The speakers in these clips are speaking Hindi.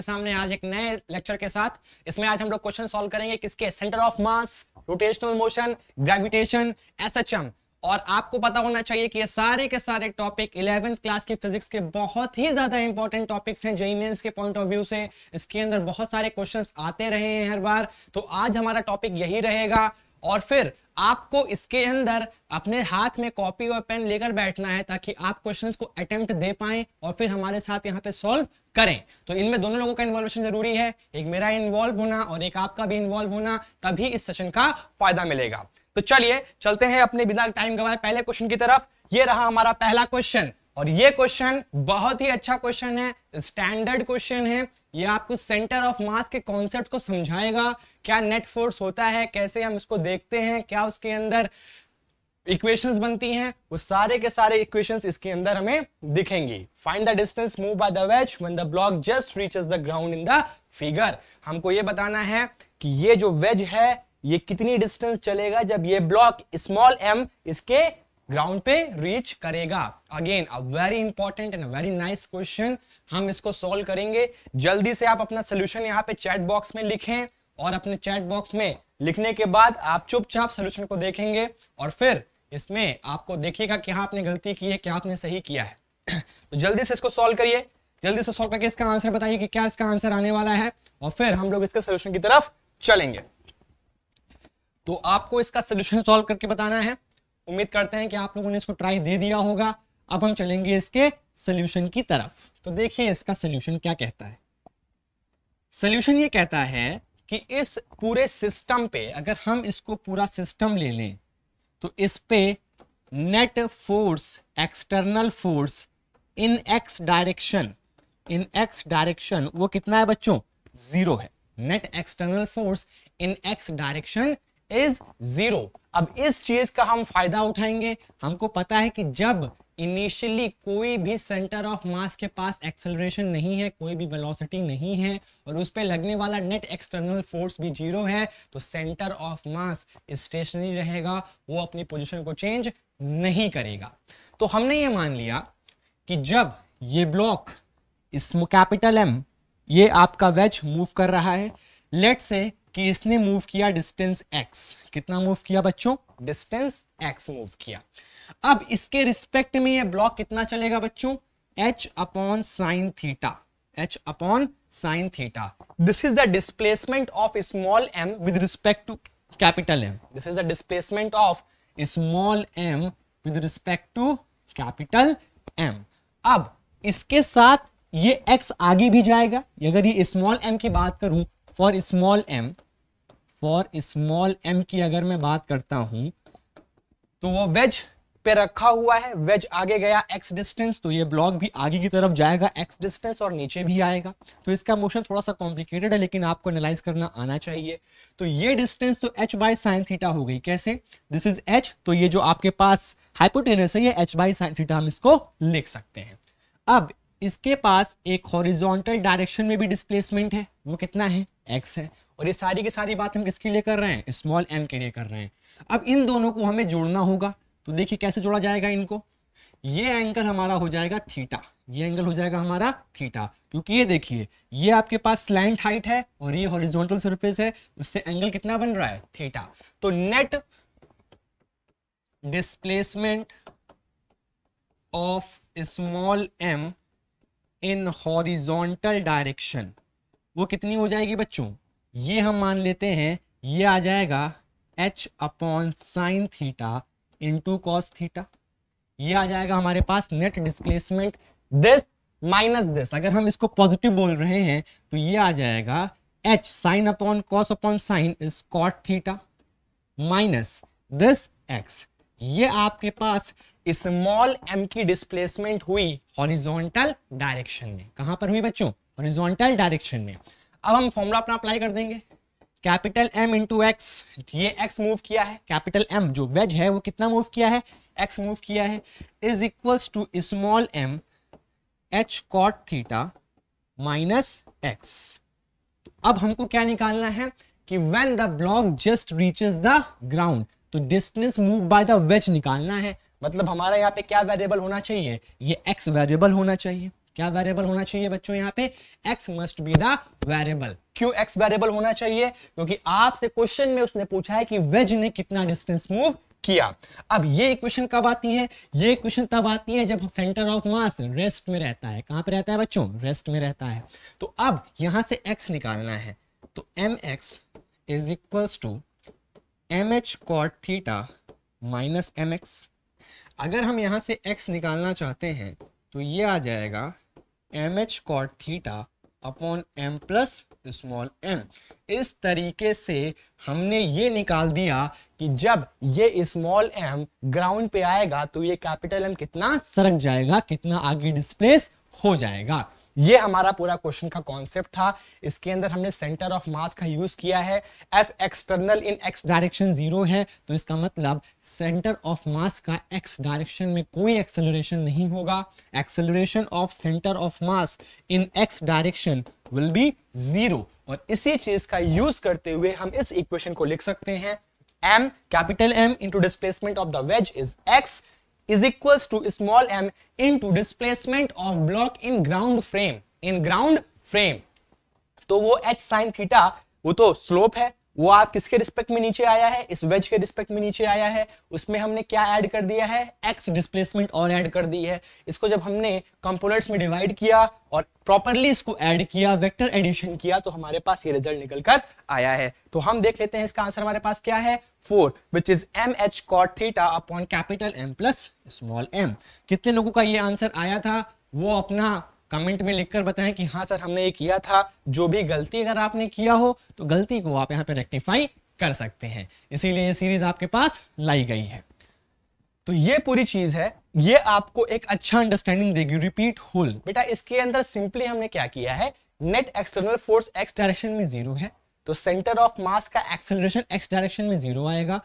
आपके सामने आज एक नए लेक्चर के साथ इसमें आज हम लोग क्वेश्चन सॉल्व करेंगे किसके centre of mass rotational motion gravitation SHM और आपको पता होना चाहिए कि ये सारे के सारे टॉपिक इलेवेंथ क्लास की फिजिक्स के बहुत ही ज्यादा इंपॉर्टेंट टॉपिक्स हैं जेई मेन्स के पॉइंट ऑफ व्यू से इसके अंदर बहुत सारे क्वेश्चंस आते रहे हैं हर बार तो आज हमारा टॉपिक यही रहेगा और फिर आपको इसके अंदर अपने हाथ में कॉपी और पेन लेकर बैठना है ताकि आप क्वेश्चंस को अटेम्प्ट दे पाएं और फिर हमारे साथ यहाँ पे सॉल्व करें तो इनमें दोनों लोगों का इन्वॉल्वेशन जरूरी है एक मेरा इन्वॉल्व होना और एक आपका भी इन्वॉल्व होना तभी इस सेशन का फायदा मिलेगा तो चलिए चलते हैं अपने बिना टाइम गवाए पहले क्वेश्चन की तरफ ये रहा हमारा पहला क्वेश्चन और ये क्वेश्चन बहुत ही अच्छा क्वेश्चन है स्टैंडर्ड क्वेश्चन है ये आपको सेंटर ऑफ मास के कॉन्सेप्ट को समझाएगा क्या नेट फोर्स होता है कैसे हम इसको देखते हैं क्या उसके अंदर इक्वेशंस बनती हैं वो सारे के सारे इक्वेशंस इसके अंदर हमें दिखेंगी find the distance move by the wedge when the block just reaches the ground in the figure हमको ये बताना है कि ये जो वेज है ये कितनी डिस्टेंस चलेगा जब ये ब्लॉक स्मॉल एम इसके ग्राउंड पे रीच करेगा again a very important and very nice question हम इसको सॉल्व करेंगे जल्दी से आप अपना सोल्यूशन यहाँ पे चैट बॉक्स में लिखें और अपने चैट बॉक्स में लिखने के बाद आप चुपचाप सोल्यूशन को देखेंगे और फिर इसमें आपको देखिएगा कि हाँ आपने गलती की है क्या आपने सही किया है तो जल्दी से इसको सॉल्व करिए जल्दी से सॉल्व करके इसका आंसर बताइए कि क्या इसका आंसर आने वाला है और फिर हम लोग इसके सोल्यूशन की तरफ चलेंगे तो आपको इसका सोल्यूशन सॉल्व करके बताना है उम्मीद करते हैं कि आप लोगों ने इसको ट्राई दे दिया होगा अब हम चलेंगे इसके सोल्यूशन की तरफ तो देखिए इसका सोल्यूशन क्या कहता है सोल्यूशन ये कहता है कि इस पूरे सिस्टम पे अगर हम इसको पूरा सिस्टम ले लें तो इस पे net force external force in X direction in X direction वो कितना है बच्चों जीरो है net external force in X direction is zero अब इस चीज का हम फायदा उठाएंगे हमको पता है कि जब इनिशियली कोई भी सेंटर ऑफ मास के पास एक्सेलरेशन नहीं है कोई भी वेलोसिटी नहीं है और उस पर लगने वाला नेट एक्सटर्नल फोर्स भी जीरो है तो सेंटर ऑफ मास स्टेशनरी रहेगा वो अपनी पोजिशन को चेंज नहीं करेगा तो हमने ये मान लिया कि जब ये ब्लॉक इस कैपिटल एम ये आपका वेज मूव कर रहा है लेट से कि इसने मूव किया डिस्टेंस एक्स कितना मूव किया बच्चों डिस्टेंस एक्स मूव किया अब इसके रिस्पेक्ट में ये ब्लॉक कितना चलेगा बच्चों H upon sine theta H upon sine theta this is the displacement of small M with respect to capital M this is the displacement of small M with respect to capital M अब इसके साथ ये x आगे भी जाएगा अगर ये स्मॉल m की बात करूं for small m for small m की अगर मैं बात करता हूं तो वो वेज पे रखा हुआ है वेज आगे गया एक्स डिस्टेंस तो ये ब्लॉक भी आगे की तरफ जाएगा एक्स डिस्टेंस और नीचे भी आएगा तो इसका मोशन थोड़ा सा कॉम्प्लिकेटेड है लेकिन आपको एनालाइज करना आना चाहिए तो ये डिस्टेंस तो एच बाई साइन थीटा हो गई कैसे दिस इज एच तो ये जो आपके पास हाइपोटेनस है ये एच बाई साइन थीटा हम इसको लिख सकते हैं अब इसके पास एक हॉरिजोंटल डायरेक्शन में भी डिस्प्लेसमेंट है वो कितना है एक्स है और ये सारी की सारी बात हम किसके लिए कर रहे हैं स्मॉल एम के लिए कर रहे हैं अब इन दोनों को हमें जोड़ना होगा तो देखिए कैसे जोड़ा जाएगा इनको ये एंगल हमारा हो जाएगा थीटा ये एंगल हो जाएगा हमारा थीटा क्योंकि ये देखिए ये आपके पास स्लैंड हाइट है और ये हॉरिजॉन्टल सरफेस है उससे एंगल कितना बन रहा है थीटा तो net displacement of small M in horizontal direction वो कितनी हो जाएगी बच्चों ये हम मान लेते हैं ये आ जाएगा H upon sine theta into cos theta ये आ जाएगा हमारे पास net displacement this minus this अगर हम इसको पॉजिटिव बोल रहे हैं तो ये आ जाएगा H sine upon cos upon sine is cot theta minus this X ये आपके पास स्मॉल एम की डिस्प्लेसमेंट हुई हॉरिजॉन्टल डायरेक्शन में कहां पर हुई बच्चों हॉरिजॉन्टल डायरेक्शन में अब हम फॉर्मूला अपना अप्लाई कर देंगे कैपिटल एम इंटू एक्स ये एक्स मूव किया है कैपिटल एम जो वेज है वो कितना मूव किया है एक्स मूव किया है is equals to small M H cot theta minus X अब हमको क्या निकालना है कि when the block just reaches the ground तो distance move by the wedge निकालना है मतलब हमारा यहाँ पे क्या वेरिएबल होना चाहिए ये एक्स वेरिएबल होना चाहिए क्या वेरिएबल होना चाहिए बच्चों यहाँ पे X must be the variable क्यों एक्स वेरिएबल होना चाहिए क्योंकि आपसे क्वेश्चन में उसने पूछा है कि वेज ने कितना डिस्टेंस मूव किया अब ये इक्वेशन कब आती है ये इक्वेशन तब आती है जब सेंटर ऑफ मास रेस्ट में रहता है कहां पे रहता है बच्चों रेस्ट में रहता है तो अब यहां से x निकालना है तो M X is equal to M H cot theta minus M X अगर हम यहां से x निकालना चाहते हैं तो ये आ जाएगा M H cot theta upon M plus small M इस तरीके से हमने ये निकाल दिया कि जब ये स्मॉल एम ग्राउंड पे आएगा तो ये कैपिटल एम कितना सरक जाएगा कितना आगे डिस्प्लेस हो जाएगा ये हमारा पूरा क्वेश्चन का कॉन्सेप्ट था इसके अंदर हमने सेंटर ऑफ मास का यूज किया है F external in X direction zero है तो इसका मतलब सेंटर ऑफ मास का एक्स डायरेक्शन में कोई एक्सेलरेशन नहीं होगा acceleration of centre of mass in X direction will be zero और इसी चीज का यूज करते हुए हम इस इक्वेशन को लिख सकते हैं M capital M into displacement of the wedge is X is equals to small M into displacement of block in ground frame in ground frame तो वो एच साइन थीटा वो तो स्लोप है वो आप किसके रिस्पेक्ट में नीचे आया है इस वेज के रिस्पेक्ट में नीचे आया है उसमें हमने क्या ऐड कर दिया है एक्स डिस्प्लेसमेंट और ऐड कर दी है इसको जब हमने कंपोनेंट्स में डिवाइड किया और प्रॉपरली इसको ऐड किया वेक्टर एडिशन किया तो हमारे पास ये रिजल्ट निकल कर आया है तो हम देख लेते हैं इसका आंसर हमारे पास क्या है for which is M H cot theta upon capital M plus small M कितने लोगों का ये आंसर आया था वो अपना कमेंट में लिखकर बताएं कि हाँ सर हमने ये किया था जो भी गलती अगर आपने किया हो तो गलती को आप यहाँ पे रेक्टिफाई कर सकते हैं इसीलिए ये सीरीज आपके पास लाई गई है तो ये पूरी चीज है ये आपको एक अच्छा अंडरस्टैंडिंग देगी रिपीट होल बेटा इसके अंदर सिंपली हमने क्या किया है net external force X direction में जीरो है तो सेंटर ऑफ मास का एक्सेलरेशन एक्स डायरेक्शन में जीरो आएगा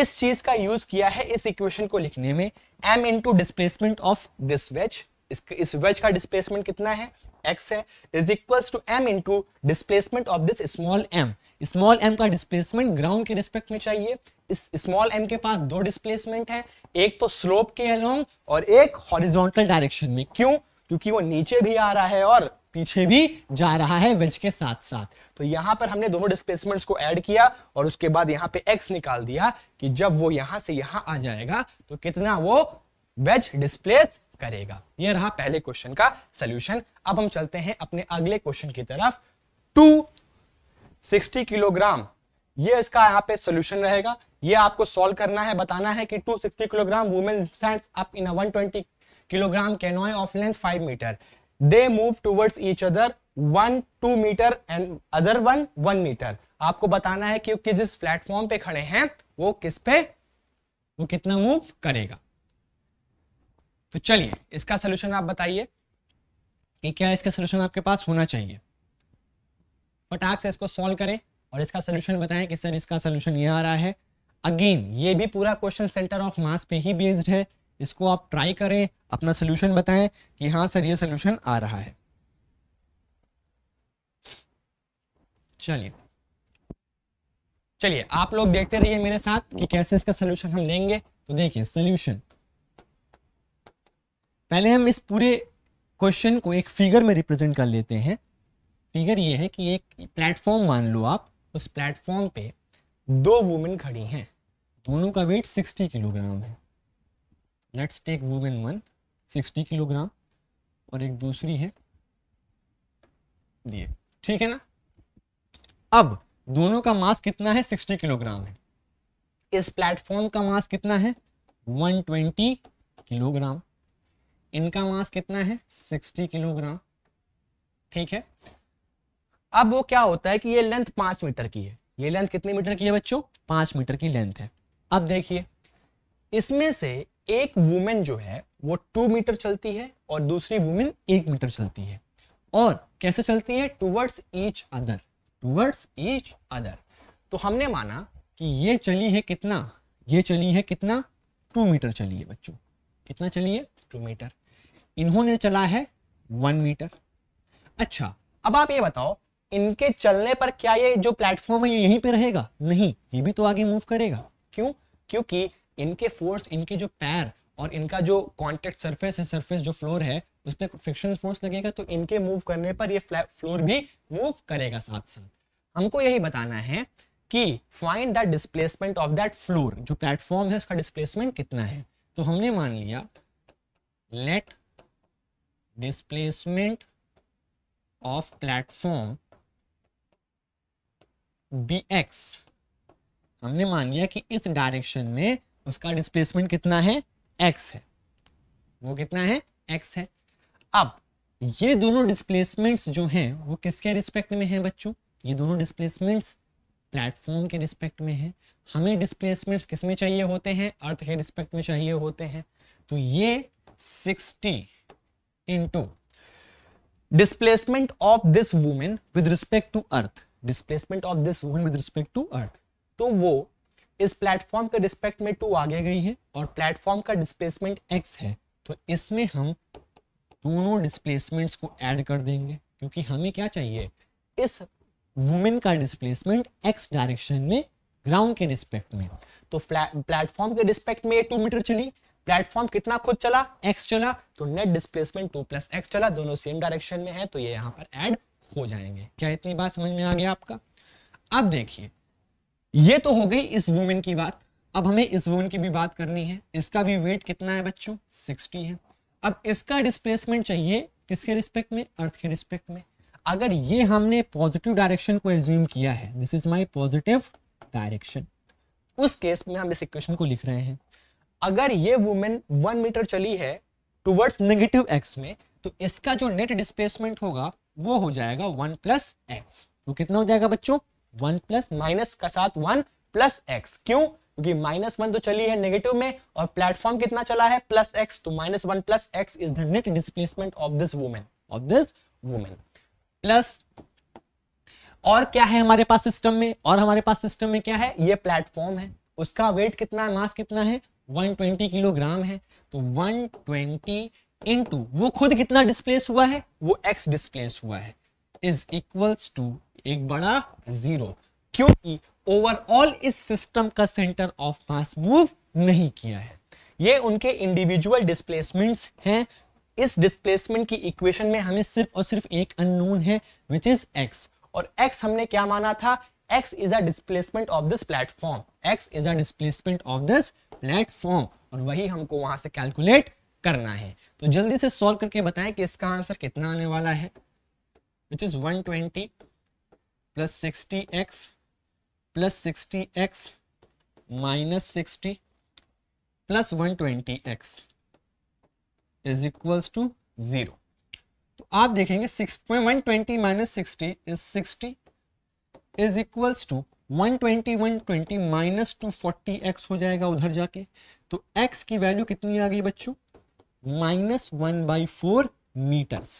इस चीज का यूज किया है इस इक्वेशन को लिखने में M into displacement of this wedge इस, वेज का डिस्प्लेसमेंट कितना है x है is equals to m into displacement of this small m small m का डिस्प्लेसमेंट ग्राउंड के रिस्पेक्ट में चाहिए इस स्मॉल m के पास दो डिस्प्लेसमेंट है एक तो स्लोप के अलोंग और एक हॉरिजॉन्टल डायरेक्शन में क्यों क्योंकि वो नीचे भी आ रहा है और पीछे भी जा रहा है वेज के साथ साथ तो यहां पर हमने दोनों डिस्प्लेसमेंट्स को ऐड किया और उसके बाद यहां पे एक्स निकाल दिया कि जब वो यहां से यहां आ जाएगा तो कितना वो वेज डिस्प्लेस करेगा यह रहा पहले क्वेश्चन का सोल्यूशन अब हम चलते हैं अपने अगले क्वेश्चन की तरफ टू सिक्सटी किलोग्राम ये इसका यहाँ पे सोल्यूशन रहेगा ये आपको सॉल्व करना है बताना है कि 260 kilogram women stand up in 120 kilogram canoe of length 5 metre they move towards each other one two metre and other one one metre आपको बताना है कि किस जिस प्लेटफॉर्म पे खड़े हैं वो किस पे वो कितना मूव करेगा तो चलिए इसका सोल्यूशन आप बताइए कि क्या इसका सोल्यूशन आपके पास होना चाहिए फटाक से इसको सॉल्व करें और इसका सोल्यूशन बताएं कि सर इसका सोल्यूशन ये आ रहा है अगेन ये भी पूरा क्वेश्चन सेंटर ऑफ मास पे ही बेस्ड है इसको आप ट्राई करें अपना सोल्यूशन बताएं कि हाँ सर ये सोल्यूशन आ रहा है चलिए चलिए आप लोग देखते रहिए मेरे साथ कि कैसे इसका सोल्यूशन हम लेंगे तो देखिए सोल्यूशन पहले हम इस पूरे क्वेश्चन को एक फिगर में रिप्रेजेंट कर लेते हैं फिगर ये है कि एक प्लेटफॉर्म मान लो आप उस प्लेटफॉर्म पे दो वुमेन खड़ी हैं दोनों का वेट 60 किलोग्राम है let's take women one 60 kilogram और एक दूसरी है दिए ठीक है ना अब दोनों का मास कितना है 60 किलोग्राम है इस प्लेटफॉर्म का मास कितना है 120 किलोग्राम इनका मास कितना है 60 किलोग्राम ठीक है अब वो क्या होता है कि ये लेंथ पांच मीटर की है ये लेंथ कितने मीटर की है बच्चों पांच मीटर की लेंथ है अब देखिए इसमें से एक वुमेन जो है वो टू मीटर चलती है और दूसरी वुमेन एक मीटर चलती है और कैसे चलती है towards each other towards each other तो हमने माना कि ये चली है कितना ये चली है कितना टू मीटर चली है बच्चों कितना चली है टू मीटर इन्होंने चला है वन मीटर अच्छा अब आप ये बताओ इनके चलने पर क्या ये जो प्लेटफॉर्म है ये यहीं पे रहेगा नहीं ये भी तो आगे मूव करेगा क्यों क्योंकि इनके फोर्स इनके जो पैर और इनका जो कॉन्टेक्ट सरफेस है सरफेस जो फ्लोर है उस पर फ्रिक्शनल फोर्स लगेगा तो इनके मूव करने पर ये फ्लोर भी मूव करेगा साथ साथ हमको यही बताना है कि find the displacement of that floor जो प्लेटफॉर्म है उसका डिस्प्लेसमेंट कितना है तो हमने मान लिया let displacement of platform X हमने मान लिया कि इस डायरेक्शन में उसका डिस्प्लेसमेंट कितना है x है वो कितना है x है अब ये दोनों डिस्प्लेसमेंट्स जो हैं वो किसके रिस्पेक्ट में हैं बच्चों ये दोनों डिस्प्लेसमेंट्स प्लेटफॉर्म के रिस्पेक्ट में है हमें डिस्प्लेसमेंट्स किस में चाहिए होते हैं अर्थ के रिस्पेक्ट में चाहिए होते हैं तो ये 60 into displacement of this woman with respect to earth displacement of this woman with respect to earth तो वो इस प्लेटफॉर्म के रिस्पेक्ट में टू आगे गई है और प्लेटफॉर्म का डिस्प्लेसमेंट एक्स है तो इसमें हम दोनों डिस्प्लेसमेंट्स को ऐड कर देंगे क्योंकि हमें क्या चाहिए इस वुमेन का डिस्प्लेसमेंट एक्स डायरेक्शन में ग्राउंड के रिस्पेक्ट में तो प्लेटफॉर्म के रिस्पेक्ट में टू मीटर चली प्लेटफॉर्म कितना खुद चला एक्स चला तो net displacement two plus X चला दोनों सेम डायरेक्शन में है तो ये यहाँ पर एड हो जाएंगे क्या इतनी बात समझ में आ गया आपका अब देखिए ये तो हो गई इस वुमेन की बात अब हमें इस वुमेन की भी बात करनी है इसका भी वेट कितना है बच्चों 60 है अब इसका डिस्प्लेसमेंट चाहिए किसके रिस्पेक्ट में अर्थ के रिस्पेक्ट में अगर ये हमने पॉजिटिव डायरेक्शन को एज्यूम किया है this is my positive direction उस केस में हम इस इक्वेशन को लिख रहे हैं अगर ये वुमेन वन मीटर चली है टूवर्ड्स नेगेटिव एक्स में तो इसका जो नेट डिस्प्लेसमेंट होगा वो हो जाएगा वन प्लस एक्स तो कितना हो जाएगा बच्चों वन प्लस माइनस का साथ वन प्लस एक्स क्यों क्योंकि माइनस वन तो चली है नेगेटिव में और प्लेटफॉर्म कितना चला है प्लस एक्स तो minus one plus X is the net displacement of this women of this women plus और क्या है हमारे पास सिस्टम में और हमारे पास सिस्टम में क्या है ये प्लेटफॉर्म है उसका वेट कितना मास कितना है 120 किलोग्राम है तो 120 ट्वेंटी वो खुद कितना डिस्प्लेस हुआ है वो एक्स डिस्प्लेस हुआ है इज इक्वल्स टू एक बड़ा जीरो क्योंकि ओवरऑल इस सिस्टम का सेंटर ऑफ मास मूव नहीं किया है ये उनके इंडिविजुअल डिस्प्लेसमेंट्स हैं इस डिस्प्लेसमेंट की इक्वेशन में हमें सिर्फ और सिर्फ एक अननोन है विच इज एक्स और एक्स हमने क्या माना था x is a displacement of this platform x is a displacement of this platform और वही हमको वहां से कैलकुलेट करना है तो जल्दी से सॉल्व करके बताएं कि इसका आंसर कितना आने वाला है which is 120 twenty plus sixty X plus sixty X minus sixty plus one twenty X is equals to zero तो आप देखेंगे six minus sixty is is equals to 120 120 minus two forty X हो जाएगा उधर जाके तो x की वैल्यू कितनी आ गई बच्चों minus one by four metres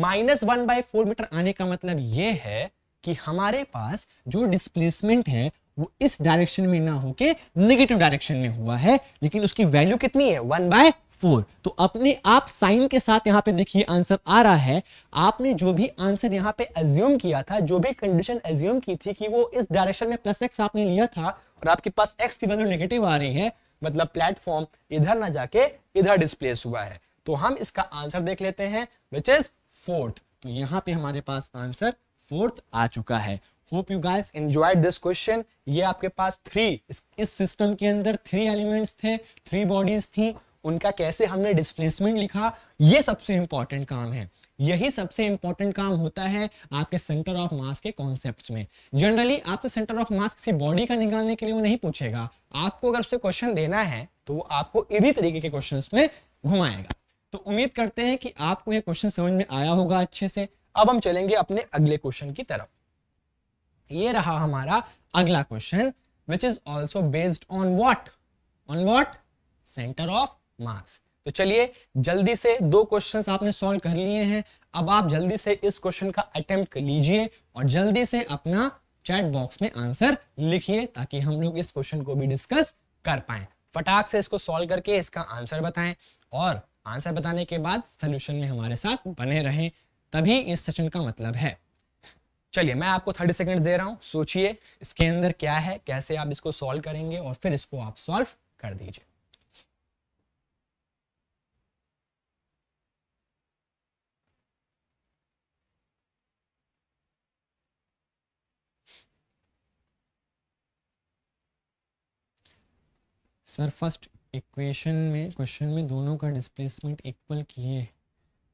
minus one by four metre आने का मतलब यह है कि हमारे पास जो डिस्प्लेसमेंट है वो इस डायरेक्शन में ना होके नेगेटिव डायरेक्शन में हुआ है लेकिन उसकी वैल्यू कितनी है वन बाय फोर तो अपने आप साइन के साथ यहाँ पे देखिए आंसर आ रहा है आपने जो भी आंसर यहाँ पे एज्यूम किया था जो भी कंडीशन एज्यूम की थी कि वो इस डायरेक्शन में प्लस एक्स आपने लिया था और आपके पास एक्स की वैल्यू नेगेटिव आ रही है मतलब प्लेटफॉर्म इधर ना जाके इधर डिस्प्लेस हुआ है तो हम इसका आंसर देख लेते हैं विच इज फोर्थ तो यहाँ पे हमारे पास आंसर फोर्थ आ चुका है hope you guys enjoyed this question ये आपके पास थ्री इस, सिस्टम के अंदर थ्री एलिमेंट्स थे थ्री बॉडीज थी उनका कैसे हमने डिस्प्लेसमेंट लिखा ये सबसे इंपॉर्टेंट काम है यही सबसे इंपॉर्टेंट काम होता है आपके सेंटर ऑफ मास के कॉन्सेप्ट में जनरली आपसे सेंटर ऑफ मास किसी बॉडी का निकालने के लिए वो नहीं पूछेगा आपको अगर उससे क्वेश्चन देना है तो वो आपको इसी तरीके के क्वेश्चन में घुमाएगा तो उम्मीद करते हैं कि आपको यह क्वेश्चन समझ में आया होगा अच्छे से अब हम चलेंगे अपने अगले क्वेश्चन की तरफ ये रहा हमारा अगला question which is also based on what on what centre of marks तो चलिए जल्दी से दो क्वेश्चंस आपने सॉल्व कर लिए हैं अब आप जल्दी से इस क्वेश्चन का अटेम्प्ट लीजिए और जल्दी से अपना चैट बॉक्स में आंसर लिखिए ताकि हम लोग इस क्वेश्चन को भी डिस्कस कर पाए फटाक से इसको सॉल्व करके इसका आंसर बताएं और आंसर बताने के बाद सोल्यूशन में हमारे साथ बने रहें तभी इस सेशन का मतलब है चलिए मैं आपको थर्टी सेकेंड दे रहा हूँ सोचिए इसके अंदर क्या है कैसे आप इसको सॉल्व करेंगे और फिर इसको आप सॉल्व कर दीजिए सर फर्स्ट इक्वेशन में क्वेश्चन में दोनों का डिस्प्लेसमेंट इक्वल किए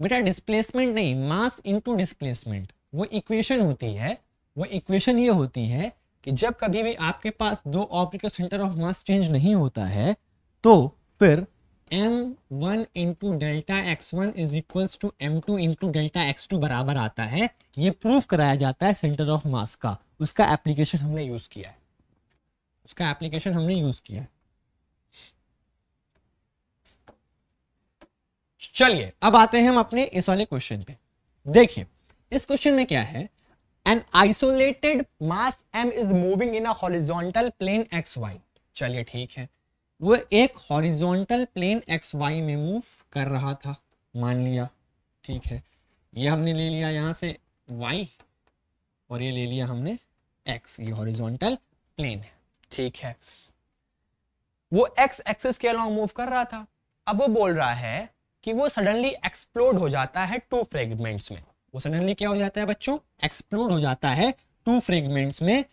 बेटा डिस्प्लेसमेंट नहीं मास इनटू डिस्प्लेसमेंट वो इक्वेशन होती है वो इक्वेशन ये होती है कि जब कभी भी आपके पास दो ऑब्जेक्ट का सेंटर ऑफ मास चेंज नहीं होता है तो फिर M one into delta X one is equal to M two into delta X two बराबर आता है ये प्रूफ कराया जाता है सेंटर ऑफ मास का उसका एप्लीकेशन हमने यूज़ किया है उसका एप्लीकेशन हमने यूज़ किया है चलिए अब आते हैं हम अपने इस वाले क्वेश्चन पे देखिए इस क्वेश्चन में क्या है an isolated mass M is moving in horizontal plane X Y चलिए ठीक है वो एक हॉरिजॉन्टल प्लेन एक्स वाई में मूव कर रहा था मान लिया ठीक है ये हमने ले लिया यहां से वाई और ये ले लिया हमने एक्स ये हॉरिजॉन्टल प्लेन है ठीक है वो एक्स एक्सिस के अलॉन्ग मूव कर रहा था अब वो बोल रहा है कि वो सडनली एक्सप्लोड हो जाता है टू फ्रेगमेंट्स में वो सडनली क्या हो जाता है बच्चों एक्सप्लोड हो जाता है टू फ्रेगमेंट्स में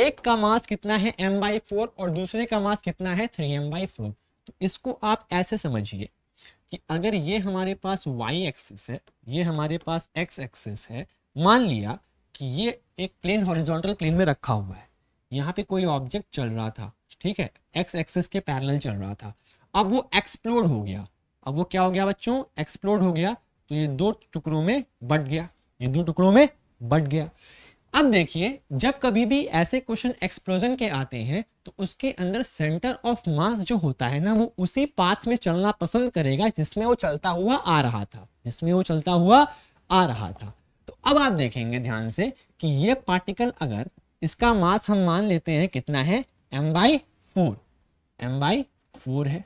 एक का मास कितना है एम बाई फोर और दूसरे का मास कितना है थ्री एम बाई फोर तो इसको आप ऐसे समझिए कि अगर ये हमारे पास y एक्सिस है ये हमारे पास x एक्सिस है मान लिया कि ये एक प्लेन हॉरिजॉन्टल प्लेन में रखा हुआ है यहाँ पे कोई ऑब्जेक्ट चल रहा था ठीक है x एक्सिस के पैरेलल चल रहा था अब वो एक्सप्लोड हो गया अब वो क्या हो गया बच्चों एक्सप्लोड हो गया तो ये दो टुकड़ों में बट गया ये दो टुकड़ों में बट गया अब देखिए जब कभी भी ऐसे क्वेश्चन एक्सप्लोजन के आते हैं तो उसके अंदर सेंटर ऑफ मास जो होता है ना वो उसी पाथ में चलना पसंद करेगा जिसमें वो चलता हुआ आ रहा था जिसमें वो चलता हुआ आ रहा था तो अब आप देखेंगे ध्यान से कि ये पार्टिकल अगर इसका मास हम मान लेते हैं कितना है M by four M by four है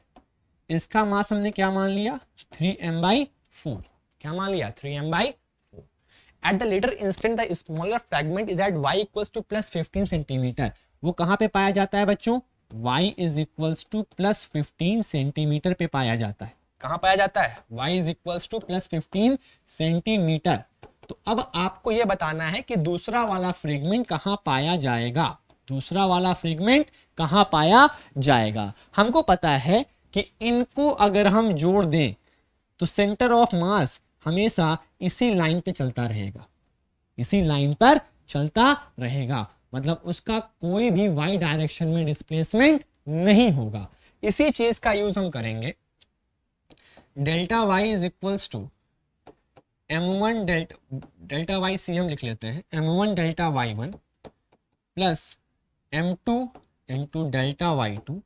इसका मास हमने क्या मान लिया थ्री एम बाई फोर क्या मान लिया three M by four at the later instant the smaller fragment is at Y equal to plus fifteen centimetre वो कहां पे पाया जाता है बच्चों y is equal to plus fifteen centimetre पे पाया जाता है कहां पाया जाता है y is equal to plus fifteen centimetre तो अब आपको यह बताना है कि दूसरा वाला फ्रेगमेंट कहां पाया जाएगा दूसरा वाला फ्रेगमेंट कहां पाया जाएगा हमको पता है कि इनको अगर हम जोड़ दें तो सेंटर ऑफ मास हमेशा इसी लाइन पे चलता रहेगा इसी लाइन पर चलता रहेगा मतलब उसका कोई भी वाई डायरेक्शन में डिस्प्लेसमेंट नहीं होगा इसी चीज का यूज हम करेंगे delta Y is equals to M one delta delta Y C हम लिख लेते हैं M one delta Y one plus M two into delta Y two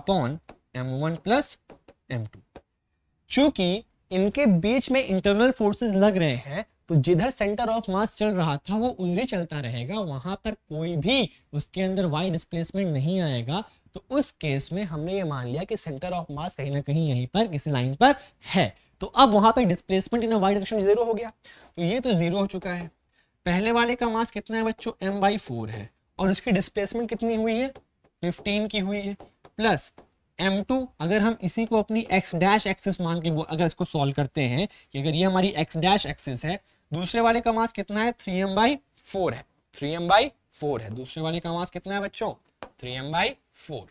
upon M one plus M two चूंकि इनके बीच में इंटरनल फोर्सेस लग रहे हैं तो जिधर सेंटर ऑफ मास चल रहा था वो उधर ही चलता रहेगा वहां पर कोई भी उसके अंदर वाई डिस्प्लेसमेंट नहीं आएगा तो उस केस में हमने ये मान लिया कि सेंटर ऑफ मास कहीं ना कहीं यहीं पर किसी लाइन पर है तो अब वहां पर displacement in Y direction zero हो गया तो ये तो जीरो हो चुका है पहले वाले का मास कितना है बच्चों एम बाई फोर है और उसकी डिस्प्लेसमेंट कितनी हुई है फिफ्टीन की हुई है प्लस एम टू अगर हम इसी को अपनी एक्स डैश एक्सेस मान के अगर इसको सॉल्व करते हैं कि अगर ये हमारी एक्स डैश एक्सेस है दूसरे वाले का मास कितना है थ्री एम बाई फोर है थ्री एम बाई फोर है दूसरे वाले का मास कितना है बच्चों थ्री एम बाई फोर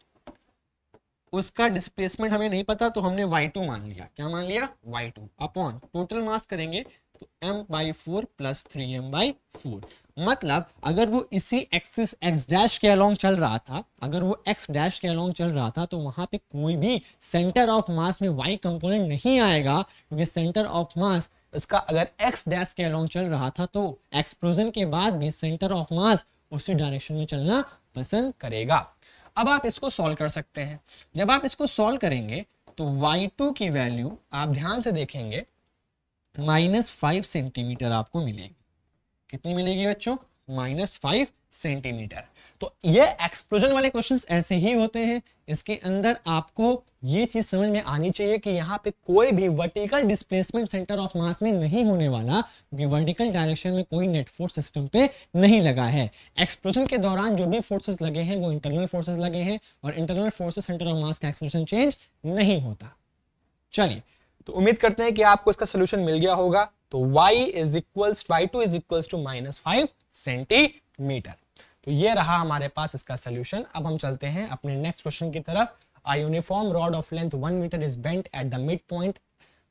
उसका डिस्प्लेसमेंट हमें नहीं पता तो हमने वाई टू मान लिया क्या मान लिया Y two upon total mass करेंगे तो M by four plus three M by four मतलब अगर वो इसी एक्सिस एक्स डैश के अलोंग चल रहा था अगर वो एक्स डैश के अलोंग चल रहा था तो वहां पे कोई भी सेंटर ऑफ मास में वाई कंपोनेंट नहीं आएगा क्योंकि सेंटर ऑफ मास उसका अगर एक्स डैश के अलोंग चल रहा था तो एक्सप्लोजन के बाद भी सेंटर ऑफ मास उसी डायरेक्शन में चलना पसंद करेगा अब आप इसको सॉल्व कर सकते हैं जब आप इसको सॉल्व करेंगे तो वाई की वैल्यू आप ध्यान से देखेंगे माइनस फाइव सेंटीमीटर आपको मिलेगी कितनी मिलेगी बच्चों माइनस फाइव सेंटीमीटर तो ये एक्सप्लोजन वाले क्वेश्चंस ऐसे ही होते हैं इसके अंदर आपको ये चीज समझ में आनी चाहिए कि यहाँ पे कोई भी vertical displacement centre of mass में नहीं होने वाला क्योंकि वर्टिकल डायरेक्शन में कोई नेट फोर्स सिस्टम पे नहीं लगा है एक्सप्लोजन के दौरान जो भी फोर्सेस लगे हैं वो इंटरनल फोर्सेज लगे हैं और internal forces centre of mass का एक्सप्लोजन चेंज नहीं होता चलिए तो उम्मीद करते हैं कि आपको इसका सोल्यूशन मिल गया होगा तो y is equal Y two is equal to minus five centimetre तो ये रहा हमारे पास इसका सोल्यूशन अब हम चलते हैं अपने नेक्स्ट क्वेश्चन की तरफ आ uniform rod of length one metre is bent at the mid point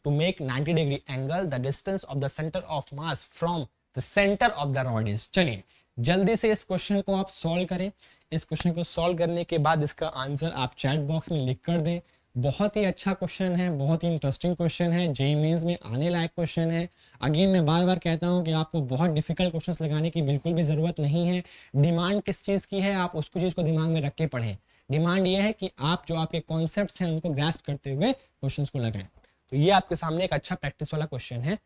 to make 90 degree angle the distance of the centre of mass from the centre of the rod is चलिए जल्दी से इस क्वेश्चन को आप सॉल्व करें इस क्वेश्चन को सॉल्व करने के बाद इसका आंसर आप चैट बॉक्स में लिख कर दें बहुत ही अच्छा क्वेश्चन है बहुत ही इंटरेस्टिंग क्वेश्चन है जे मेन्स में आने लायक क्वेश्चन है अगेन मैं बार बार कहता हूँ कि आपको बहुत डिफिकल्ट क्वेश्चंस लगाने की बिल्कुल भी ज़रूरत नहीं है डिमांड किस चीज़ की है आप उसको चीज़ को दिमाग में रख के पढ़ें डिमांड ये है कि आप जो आपके कॉन्सेप्ट हैं उनको ग्रास्प करते हुए क्वेश्चन को लगाएं तो ये आपके सामने एक अच्छा प्रैक्टिस वाला क्वेश्चन है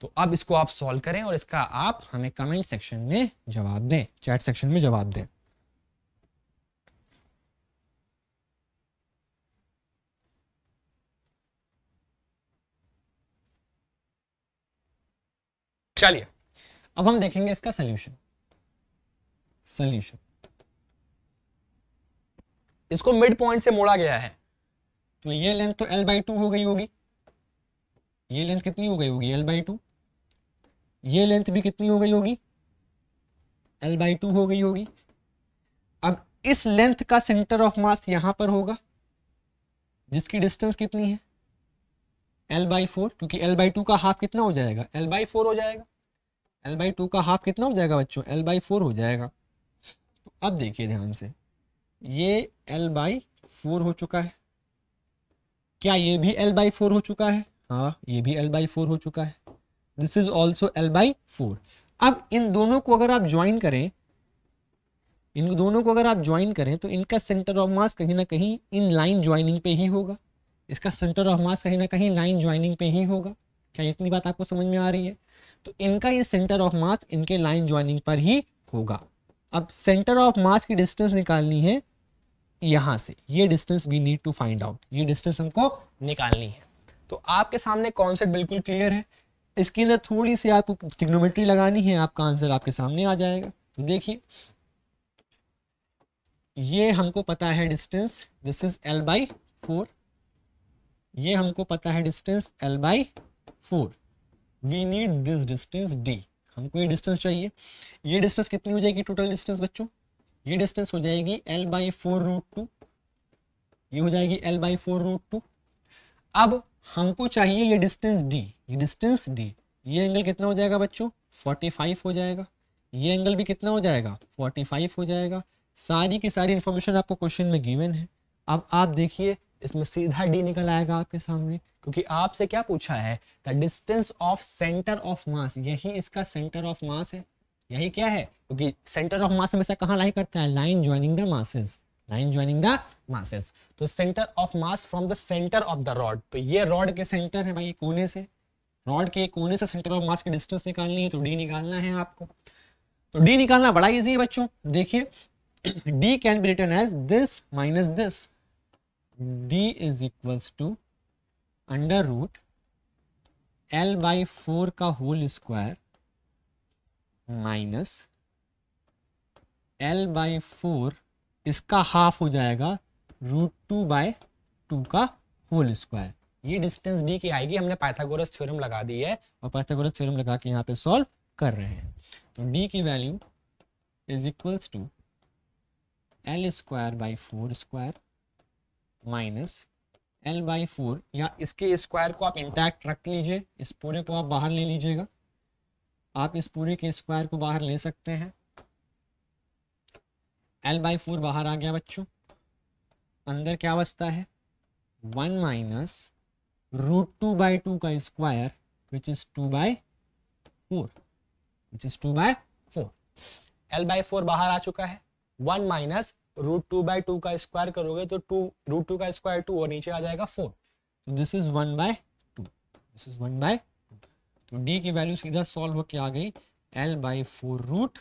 तो अब इसको आप सॉल्व करें और इसका आप हमें कमेंट सेक्शन में जवाब दें चैट सेक्शन में जवाब दें चलिए अब हम देखेंगे इसका सोल्यूशन सोल्यूशन इसको मिड पॉइंट से मोड़ा गया है तो ये लेंथ तो एल बाई टू हो गई होगी ये लेंथ कितनी हो गई होगी एल बाई टू ये लेंथ भी कितनी हो गई होगी एल बाई टू हो गई होगी अब इस लेंथ का सेंटर ऑफ मास यहां पर होगा जिसकी डिस्टेंस कितनी है एल बाई फोर क्योंकि एल बाई टू का हाफ कितना हो जाएगा एल बाई फोर हो जाएगा एल बाई टू का हाफ कितना हो जाएगा बच्चों एल बाई फोर हो जाएगा तो अब देखिए ध्यान से ये एल बाई फोर हो चुका है क्या ये भी एल बाई फोर हो चुका है हाँ ये भी एल बाई फोर हो चुका है this is also L by four अब इन दोनों को अगर आप ज्वाइन करें इन दोनों को अगर आप ज्वाइन करें तो इनका सेंटर ऑफ मास कहीं ना कहीं इन लाइन ज्वाइनिंग पे ही होगा इसका सेंटर ऑफ मास कहीं ना कहीं लाइन ज्वाइनिंग पे ही होगा क्या इतनी बात आपको समझ में आ रही है तो इनका ये सेंटर ऑफ मास इनके लाइन ज्वाइनिंग पर ही होगा अब सेंटर ऑफ मास की डिस्टेंस निकालनी है यहां से ये distance we need to find out ये डिस्टेंस हमको निकालनी है तो आपके सामने कॉन्सेप्ट बिल्कुल क्लियर है इसके अंदर थोड़ी सी आपको टिग्नोमेट्री लगानी है आपका आंसर आपके सामने आ जाएगा तो देखिए ये हमको पता है distance this is L by four ये हमको पता है distance L by four we need this distance D हमको ये डिस्टेंस चाहिए ये डिस्टेंस कितनी हो जाएगी टोटल डिस्टेंस बच्चों ये डिस्टेंस हो जाएगी L by four root two ये हो जाएगी L by four root two अब हमको चाहिए ये डिस्टेंस डी ये डिस्टेंस डी ये एंगल कितना हो जाएगा बच्चों 45 हो जाएगा ये एंगल भी कितना हो जाएगा 45 हो जाएगा सारी की सारी इंफॉर्मेशन आपको क्वेश्चन में गिवन है अब आप देखिए इसमें सीधा डी निकल आएगा आपके सामने क्योंकि आपसे क्या पूछा है the distance of centre of mass यही इसका सेंटर ऑफ मास है यही क्या है क्योंकि सेंटर ऑफ मास हमेशा कहाँ लाई करता है line joining the masses line joining the masses तो centre of mass from the centre of the rod तो ये रॉड के सेंटर है भाई कोने से रॉड के कोने से सेंटर ऑफ मास की डिस्टेंस निकालनी है तो डी निकालना है आपको तो डी निकालना बड़ा इजी है बच्चों देखिए D can be written as this minus this d is equals to under root L by four का whole square minus L by four इसका हाफ हो जाएगा रूट टू बाई टू का होल स्क्वायर ये डिस्टेंस डी की आएगी हमने पाइथागोरस थ्योरम लगा दी है और पाइथागोरस थ्योरम लगा के यहाँ पे सॉल्व कर रहे हैं तो डी की value is equals to L square by four square minus L by four या इसके स्क्वायर को आप इंटैक्ट रख लीजिए इस पूरे को आप बाहर ले लीजिएगा आप इस पूरे के स्क्वायर को बाहर ले सकते हैं एल बाई फोर बाहर आ गया बच्चों अंदर क्या बचता है one minus root two by two का square which is two by four which is two by four L by four बाहर आ चुका है one minus root two by two का स्क्वायर करोगे तो टू रूट टू का स्क्वायर टू और नीचे आ जाएगा फोर तो this is one by two this is one by तो डी की वैल्यू सीधा सॉल्व होके आ गई L by four root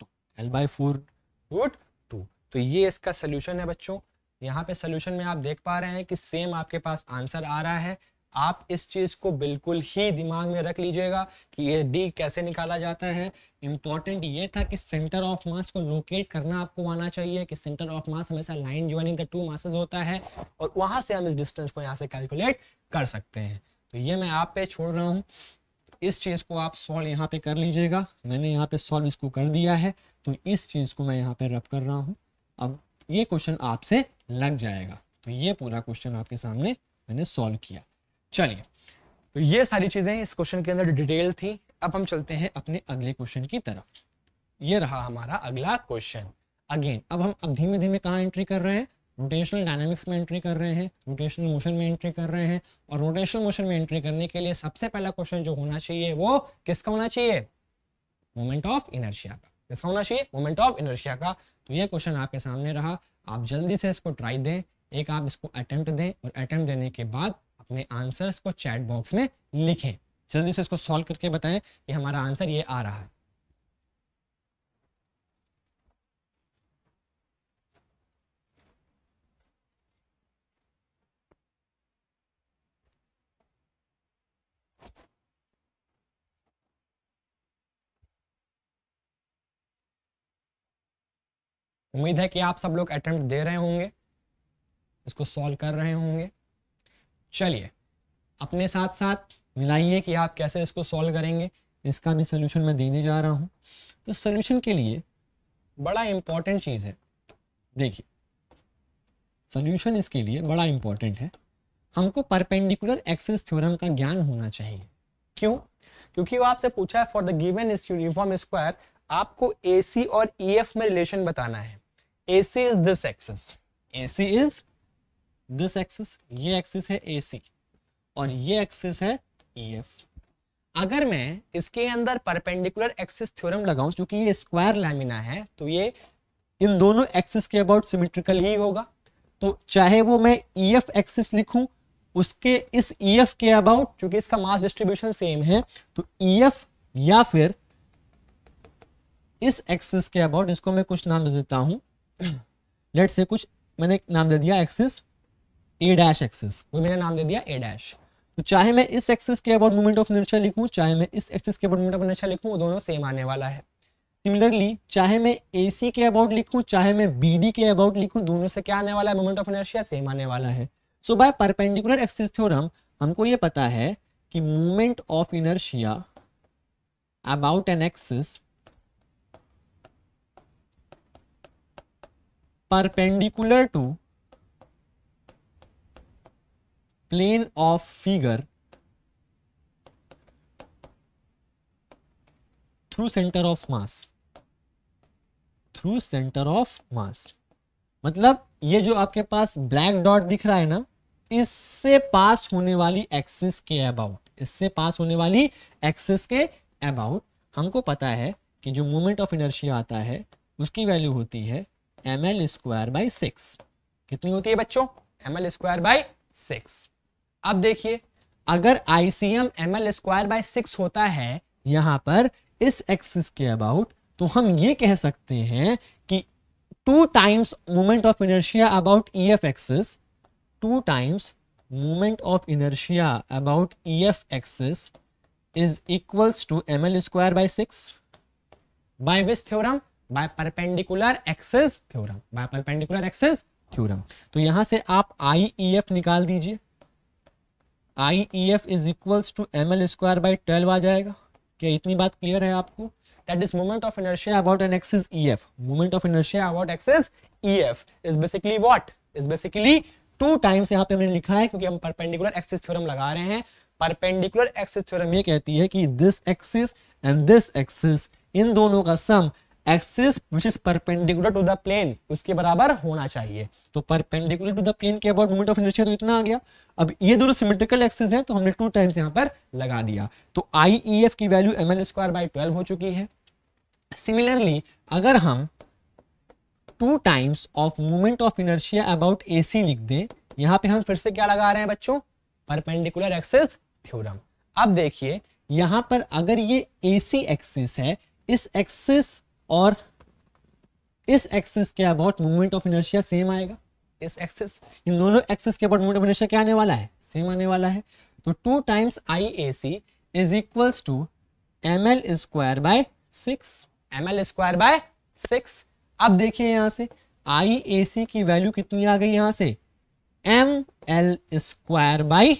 two L by four root two तो ये इसका सोल्यूशन है बच्चों यहाँ पे सोल्यूशन में आप देख पा रहे हैं कि सेम आपके पास आंसर आ रहा है आप इस चीज को बिल्कुल ही दिमाग में रख लीजिएगा कि ये डी कैसे निकाला जाता है इंपॉर्टेंट ये था कि सेंटर ऑफ मास को लोकेट करना आपको आना चाहिए कि सेंटर ऑफ मास हमेशा line joining the two masses होता है और वहां से हम इस डिस्टेंस को यहाँ से कैलकुलेट कर सकते हैं तो ये मैं आप पे छोड़ रहा हूँ इस चीज को आप सॉल्व यहाँ पे कर लीजिएगा मैंने यहाँ पे सॉल्व इसको कर दिया है तो इस चीज को मैं यहाँ पे रब कर रहा हूँ अब ये क्वेश्चन आपसे लग जाएगा तो ये पूरा क्वेश्चन आपके सामने मैंने सॉल्व किया चलिए तो ये सारी चीजें इस क्वेश्चन के अंदर डिटेल थी अब हम चलते हैं अपने अगले क्वेश्चन की तरफ ये रहा हमारा अगला क्वेश्चन अगेन अब हम अब धीमे धीमे कहाँ एंट्री कर रहे हैं रोटेशनल डायनेमिक्स में एंट्री कर रहे हैं रोटेशनल मोशन में एंट्री कर रहे हैं और रोटेशनल मोशन में एंट्री करने के लिए सबसे पहला क्वेश्चन जो होना चाहिए वो किसका होना चाहिए मोमेंट ऑफ इनर्शिया का किसका होना चाहिए मोमेंट ऑफ इनर्शिया का तो ये क्वेश्चन आपके सामने रहा आप जल्दी से इसको ट्राई दें एक आप इसको अटेम्प्ट दें और अटेम्प्ट देने के बाद अपने आंसर्स को चैट बॉक्स में लिखें जल्दी से इसको सॉल्व करके बताएं कि हमारा आंसर ये आ रहा है उम्मीद है कि आप सब लोग अटेम्प्ट दे रहे होंगे इसको सॉल्व कर रहे होंगे चलिए अपने साथ साथ मिलाइए कि आप कैसे इसको सॉल्व करेंगे इसका भी सोल्यूशन मैं देने जा रहा हूँ तो सोल्यूशन के लिए बड़ा इम्पॉर्टेंट चीज़ है देखिए सोल्यूशन इसके लिए बड़ा इम्पॉर्टेंट है हमको परपेंडिकुलर एक्सेस थ्योरम का ज्ञान होना चाहिए क्यों क्योंकि वो आपसे पूछा है for the given uniform square आपको ए और ई e में रिलेशन बताना है A C is this axis A C is this axis ये एक्सिस है ए सी और ये एक्सिस है ई e एफ अगर मैं इसके अंदर परपेंडिकुलर एक्सिस थ्योरम लगाऊं क्योंकि ये स्क्वायर लैमिना है तो ये इन दोनों एक्सिस के अबाउट सिमेट्रिकल ही होगा तो चाहे वो मैं ई एफ एक्सिस लिखूं उसके इस ई e एफ के अबाउट क्योंकि इसका मास डिस्ट्रीब्यूशन सेम है तो ई e एफ या फिर इस एक्सिस के अबाउट इसको मैं कुछ नाम दे देता हूं लेट से कुछ मैंने नाम दे दिया एक्सिस ए डैश एक्सिस वो मैंने नाम दे दिया ए डैश तो चाहे मैं इस एक्सिस के अबाउट मूवमेंट ऑफ इनर्शिया लिखूं चाहे मैं इस एक्सिस के अबाउट मूवमेंट ऑफ इनर्शिया लिखूं वो दोनों सेम आने वाला है सिमिलरली चाहे मैं ए सी के अबाउट लिखूं चाहे मैं बी डी के अबाउट लिखूं दोनों से क्या आने वाला है मूवमेंट ऑफ इनर्शिया सेम आने वाला है so by perpendicular axis theorem हमको ये पता है कि movement of inertia about an axis perpendicular to plane of figure through centre of mass through centre of mass मतलब ये जो आपके पास ब्लैक डॉट दिख रहा है ना इससे पास होने वाली एक्सिस के अबाउट इससे पास होने वाली एक्सिस के अबाउट हमको पता है कि जो मोमेंट ऑफ इनर्शिया आता है उसकी वैल्यू होती है M L square by six कितनी होती है बच्चों M L square by six अब देखिए अगर I C M M L square by six होता है यहां पर इस एक्सिस के अबाउट तो हम ये कह सकते हैं कि two times movement of inertia about E F axis two times moment of inertia about E F axis equals to M L square by six by this theorem by perpendicular axis theorem by perpendicular axis theorem e तो यहां से आप आई ई एफ निकाल दीजिए I E F is equals to M L square by twelve आ जाएगा क्या इतनी बात क्लियर है आपको that is moment of inertia about an axis E F moment of inertia about axis E F is basically what is basically two times यहाँ पे हमने लिखा है क्योंकि हम परपेंडिकुलर एक्सिस थ्योरम लगा रहे हैं परपेंडिकुलर एक्सिस थ्योरम ये कहती है कि this axis and this axis इन दोनों का sum axis which is perpendicular to the plane उसके बराबर होना चाहिए तो परपेंडिकुलर टू द प्लेन के अबाउट मोमेंट ऑफ इनर्शिया तो इतना आ गया अब ये दोनों सिमेट्रिकल एक्सिस है तो हमने टू टाइम्स यहाँ पर लगा दिया तो आई ई एफ की value M N square by twelve हो चुकी है सिमिलरली अगर हम two times of moment of inertia about A C लिख दें यहाँ पे हम फिर से क्या लगा रहे हैं बच्चों परपेंडिकुलर एक्सिस थ्योरम अब देखिए यहां पर अगर ये ए सी एक्सिस है इस एक्सिस और इस एक्सेस के about movement of inertia same आएगा इस एक्सेस इन दोनों एक्सेस के अबाउट मूवमेंट ऑफ इनर्शिया क्या आने वाला है सेम आने वाला है तो two times I A C is equals to M L square by six M L square by six अब देखिए यहां से आई ए सी की वैल्यू कितनी आ गई यहां से M L square by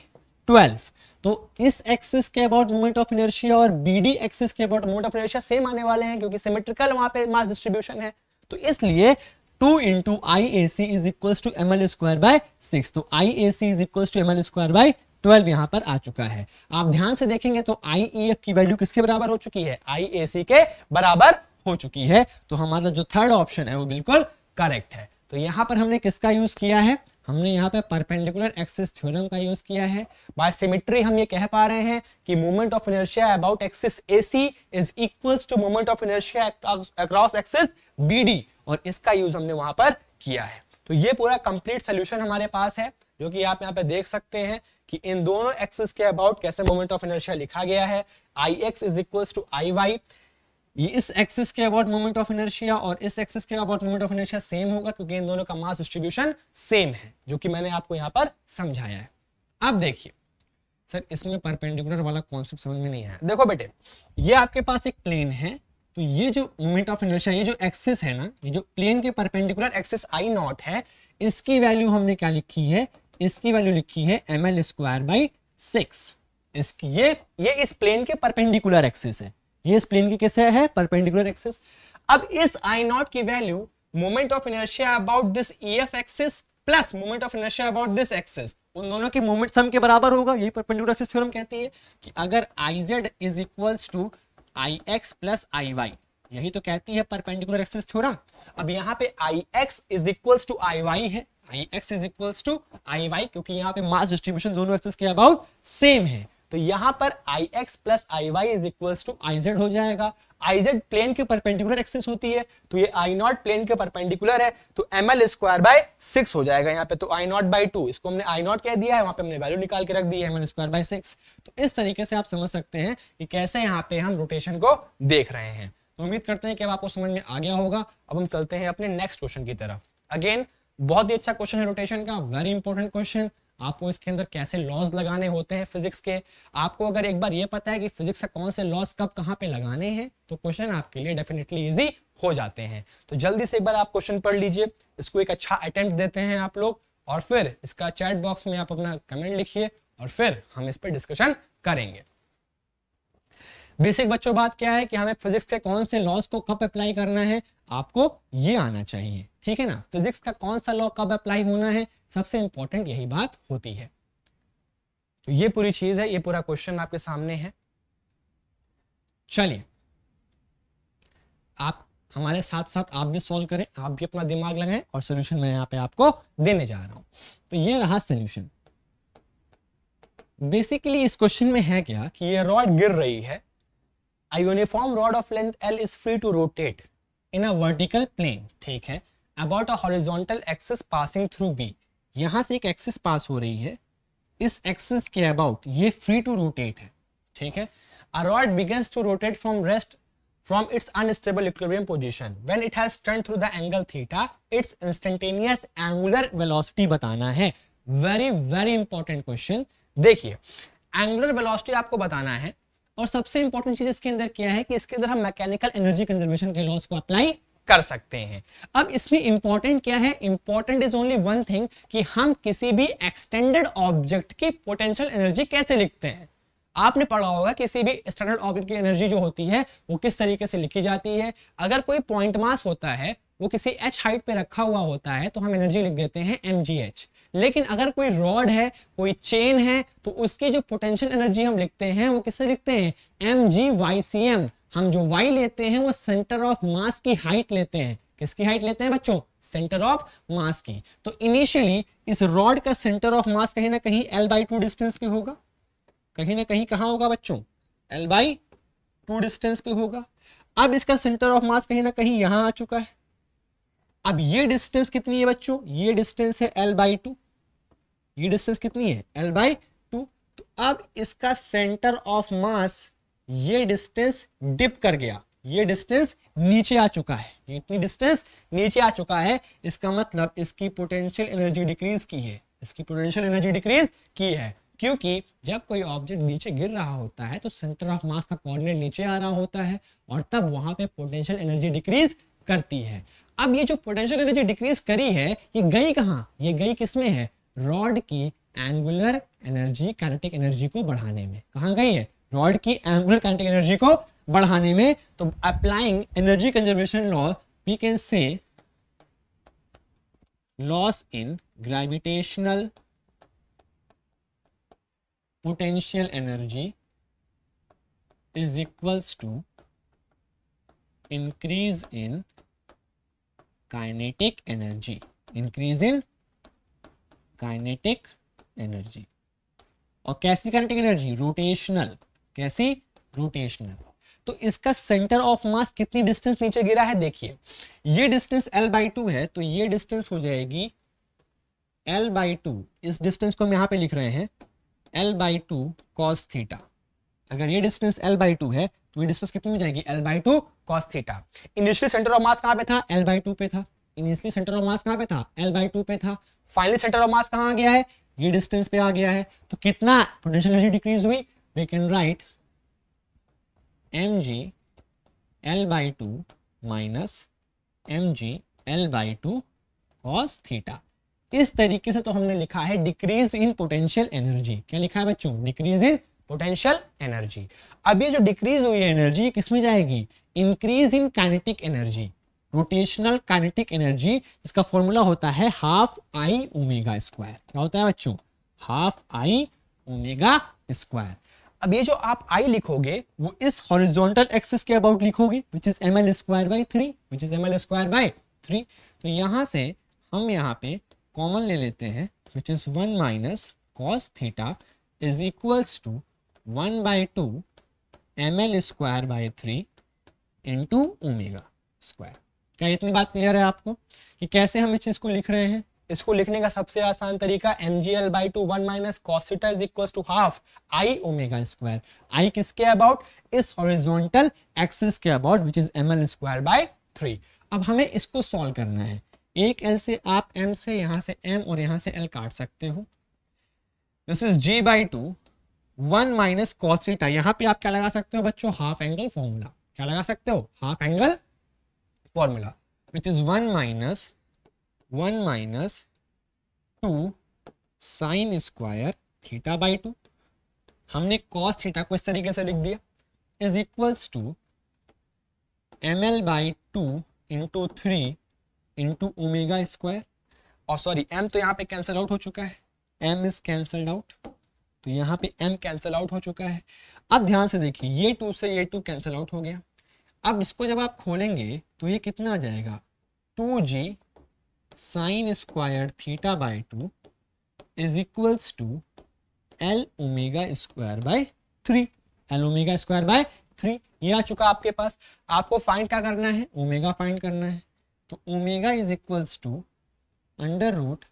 twelve तो इस एक्सिस के अबाउट मोमेंट ऑफ इनर्शिया और बी डी एक्सिस के about moment of inertia same आने वाले हैं क्योंकि सिमेट्रिकल वहां पे मास डिस्ट्रीब्यूशन है तो इसलिए 2 into I A C is equal to M L square by six तो I A C is equal to M L square by twelve यहां पर आ चुका है आप ध्यान से देखेंगे तो आई ई एफ की वैल्यू किसके बराबर हो चुकी है आई ए सी के बराबर हो चुकी है तो हमारा जो थर्ड ऑप्शन है वो बिल्कुल करेक्ट है तो यहां पर हमने किसका यूज किया है हमने यहाँ पे परपेंडिकुलर एक्सिस थ्योरम का यूज किया है बाय सिमेट्री हम ये कह पा रहे हैं कि moment of inertia about axis A C is equals to moment of inertia across axis B D और इसका यूज हमने वहां पर किया है तो ये पूरा कंप्लीट सोल्यूशन हमारे पास है जो कि आप यहाँ पे देख सकते हैं कि इन दोनों एक्सिस के अबाउट कैसे मोमेंट ऑफ इनर्शिया लिखा गया है I X is equals to I Y ये इस एक्सिस के अबाउट मोमेंट ऑफ इनर्शिया और इस एक्सिस के about moment of inertia same होगा क्योंकि इन दोनों का मास डिस्ट्रीब्यूशन सेम है जो कि मैंने आपको यहाँ पर समझाया है अब देखिए सर इसमें परपेंडिकुलर वाला कॉन्सेप्ट समझ में नहीं आया देखो बेटे ये आपके पास एक प्लेन है तो ये जो मोमेंट ऑफ इनर्शिया ये जो एक्सिस है ना ये जो प्लेन के परपेंडिकुलर एक्सिस आई नॉट है इसकी वैल्यू हमने क्या लिखी है इसकी वैल्यू लिखी है M L square by six ये ये इस प्लेन के परपेंडिकुलर एक्सिस है ये इस प्लेन की किससे है परपेंडिकुलर एक्सिस अब इस आई नॉट की value moment of inertia about this E axis plus moment of inertia about this axis उन दोनों की मोमेंट सम के बराबर होगा यही परपेंडिकुलर एक्सिस थ्योरम कहती है कि अगर I Z is equals to I X plus I Y यही तो कहती है परपेंडिकुलर एक्सिस थ्योरम अब यहाँ पे I X is equals to I Y है I X is equals to I Y क्योंकि यहाँ पे मास डिस्ट्रीब्यूशन दोनों एक्सिस के अबाउट सेम है तो यहां पर I X plus I Y is equals to I Z हो जाएगा आई जेड प्लेन के परपेंडिकुलर एक्सेस होती है तो ये आई नॉट प्लेन के परपेंडिकुलर है तो M L square by six हो जाएगा यहाँ पे तो आई नॉट बाई टू इसको हमने आई नॉट कह दिया है वहां पे हमने वैल्यू निकाल के रख दी है M L square by six तो इस तरीके से आप समझ सकते हैं कि कैसे यहाँ पे हम रोटेशन को देख रहे हैं तो उम्मीद करते हैं कि अब आपको समझ में आ गया होगा अब हम चलते हैं अपने नेक्स्ट क्वेश्चन की तरफ अगेन बहुत ही अच्छा क्वेश्चन है रोटेशन का वेरी इंपॉर्टेंट क्वेश्चन आपको इसके अंदर कैसे लॉज लगाने होते हैं फिजिक्स के आपको अगर एक बार ये पता है कि फिजिक्स का कौन से लॉज कब कहाँ पे लगाने हैं तो क्वेश्चन आपके लिए डेफिनेटली इजी हो जाते हैं तो जल्दी से एक बार आप क्वेश्चन पढ़ लीजिए इसको एक अच्छा अटेम्प्ट देते हैं आप लोग और फिर इसका चैट बॉक्स में आप अपना कमेंट लिखिए और फिर हम इस पर डिस्कशन करेंगे बेसिक बच्चों बात क्या है कि हमें फिजिक्स के कौन से लॉस को कब अप्लाई करना है आपको ये आना चाहिए ठीक है ना फिजिक्स का कौन सा लॉ कब अप्लाई होना है सबसे इंपॉर्टेंट यही बात होती है तो ये पूरी चीज है ये पूरा क्वेश्चन आपके सामने है चलिए आप हमारे साथ साथ आप भी सॉल्व करें आप भी अपना दिमाग लगाएं और सोल्यूशन मैं यहाँ पे आपको देने जा रहा हूं तो ये रहा सोल्यूशन बेसिकली इस क्वेश्चन में है क्या कि ये रॉड गिर रही है A uniform rod of length L is free to rotate in a vertical plane, ठीक है about a horizontal axis passing through B. यहाँ से एक एक्सिस पास हो रही है इस एक्सिस के अबाउट ये फ्री टू रोटेट है ठीक है A rod begins to rotate from rest from its unstable equilibrium position. When it has turned through the angle theta, its instantaneous angular velocity बताना है वेरी वेरी इंपॉर्टेंट क्वेश्चन देखिए एंगुलर वेलोसिटी आपको बताना है और सबसे इंपॉर्टेंट चीज इसके अंदर क्या है कि इसके अंदर हम मैकेनिकल एनर्जी कंजर्वेशन के लॉस को अप्लाई कर सकते हैं अब इसमें इंपॉर्टेंट क्या है important is only one thing कि हम किसी भी एक्सटेंडेड ऑब्जेक्ट की पोटेंशियल एनर्जी कैसे लिखते हैं आपने पढ़ा होगा किसी भी स्टैंडर्ड ऑब्जेक्ट की एनर्जी जो होती है वो किस तरीके से लिखी जाती है अगर कोई पॉइंट मास होता है वो किसी एच हाइट पे रखा हुआ होता है तो हम एनर्जी लिख देते हैं एम जी एच लेकिन अगर कोई रॉड है कोई चेन है तो उसकी जो पोटेंशियल एनर्जी हम लिखते हैं वो किससे लिखते हैं एम जी वाई सी एम हम जो वाई लेते हैं वो सेंटर ऑफ मास की हाइट लेते हैं किसकी हाइट लेते हैं बच्चों सेंटर ऑफ मास की तो इनिशियली इस रॉड का सेंटर ऑफ मास कहीं ना कहीं एल बाई टू डिस्टेंस पे होगा कहीं ना कहीं कहा होगा बच्चों एल बाई टू डिस्टेंस पे होगा अब इसका सेंटर ऑफ मास कहीं ना कहीं यहां आ चुका है अब ये डिस्टेंस कितनी है बच्चों ये डिस्टेंस है एल बाई टू ये डिस्टेंस कितनी है एल बाई टू तो अब इसका सेंटर ऑफ मास ये डिस्टेंस डिप कर गया ये डिस्टेंस नीचे आ चुका है इतनी डिस्टेंस नीचे आ चुका है इसका मतलब इसकी पोटेंशियल एनर्जी डिक्रीज की है इसकी पोटेंशियल एनर्जी डिक्रीज की है क्योंकि जब कोई ऑब्जेक्ट नीचे गिर रहा होता है तो सेंटर ऑफ मास का कोऑर्डिनेट नीचे आ रहा होता है और तब वहां पे पोटेंशियल एनर्जी डिक्रीज करती है अब ये जो पोटेंशियल एनर्जी डिक्रीज करी है ये गई कहाँ ये गई किसमें है रॉड की एंगुलर एनर्जी कैनेटिक एनर्जी को बढ़ाने में कहाँ गई है रॉड की एंगुलर कैनेटिक एनर्जी को बढ़ाने में तो applying energy conservation law we can say loss in gravitational potential energy is equals to increase in kinetic energy increase in kinetic energy और कैसी काइनेटिक एनर्जी रोटेशनल कैसी रोटेशनल तो इसका सेंटर ऑफ मास कितनी डिस्टेंस नीचे गिरा है देखिए ये डिस्टेंस एल बाई टू है तो ये डिस्टेंस हो जाएगी एल बाई टू इस डिस्टेंस को हम यहां पे लिख रहे हैं L by two cos theta अगर ये डिस्टेंस एल बाई टू है तो ये डिस्टेंस कितनी हो जाएगी L by two cos theta initially centre of mass कहाँ पे था एल बाई टू पे था इनिशियली सेंटर ऑफ मास कहाँ पे था एल बाई टू पे था फाइनली सेंटर ऑफ मास कहाँ आ गया है ये डिस्टेंस पे आ गया है तो कितना पोटेंशियल एनर्जी डिक्रीज हुई we can write M G L by two minus M G L by two cos theta इस तरीके से तो हमने लिखा है डिक्रीज इन पोटेंशियल एनर्जी क्या लिखा है बच्चों डिक्रीज इन पोटेंशियल एनर्जी अब ये जो डिक्रीज हुई है एनर्जी किसमें जाएगी increase in kinetic energy rotational kinetic energy इसका फॉर्मूला होता है हाफ आई ओमेगा स्क्वायर क्या होता है बच्चों हाफ आई ओमेगा स्क्वायर अब ये जो आप आई लिखोगे वो इस हॉरिजॉन्टल एक्सिस के अबाउट लिखोगे which is M L square by three which is M L square by three तो यहाँ से हम यहाँ पे कॉमन ले लेते हैं which is one minus cos theta is equals to one by two M L square by three into omega square क्या इतनी बात क्लियर है आपको कि कैसे हम इस चीज को लिख रहे हैं इसको लिखने का सबसे आसान तरीका M G L by two one minus cos theta is equal to half I omega square I किसके अबाउट इस हॉरिजॉन्टल एक्सिस के about which is M L square by three अब हमें इसको सॉल्व करना है एक एल से आप एम से यहां से एम और यहां से एल काट सकते हो this is G by two one minus cos theta यहाँ पे आप क्या लगा सकते हो बच्चों हाफ एंगल फॉर्मूला क्या लगा सकते हो half angle formula which is one minus one minus two sine square theta by two हमने कॉस थीटा को इस तरीके से लिख दिया is equals to M L by two into three into omega square और सॉरी एम तो यहाँ पे कैंसल आउट हो चुका है एम इज कैंसल्ड आउट तो यहाँ पे m कैंसिल आउट हो चुका है अब ध्यान से देखिए ये टू से ये टू कैंसिल आउट हो गया अब इसको जब आप खोलेंगे तो ये कितना आ जाएगा two G sine square theta by two is equals to L omega square by three L omega square by three ये आ चुका आपके पास आपको फाइंड क्या करना है ओमेगा फाइंड करना है तो omega is equals to under root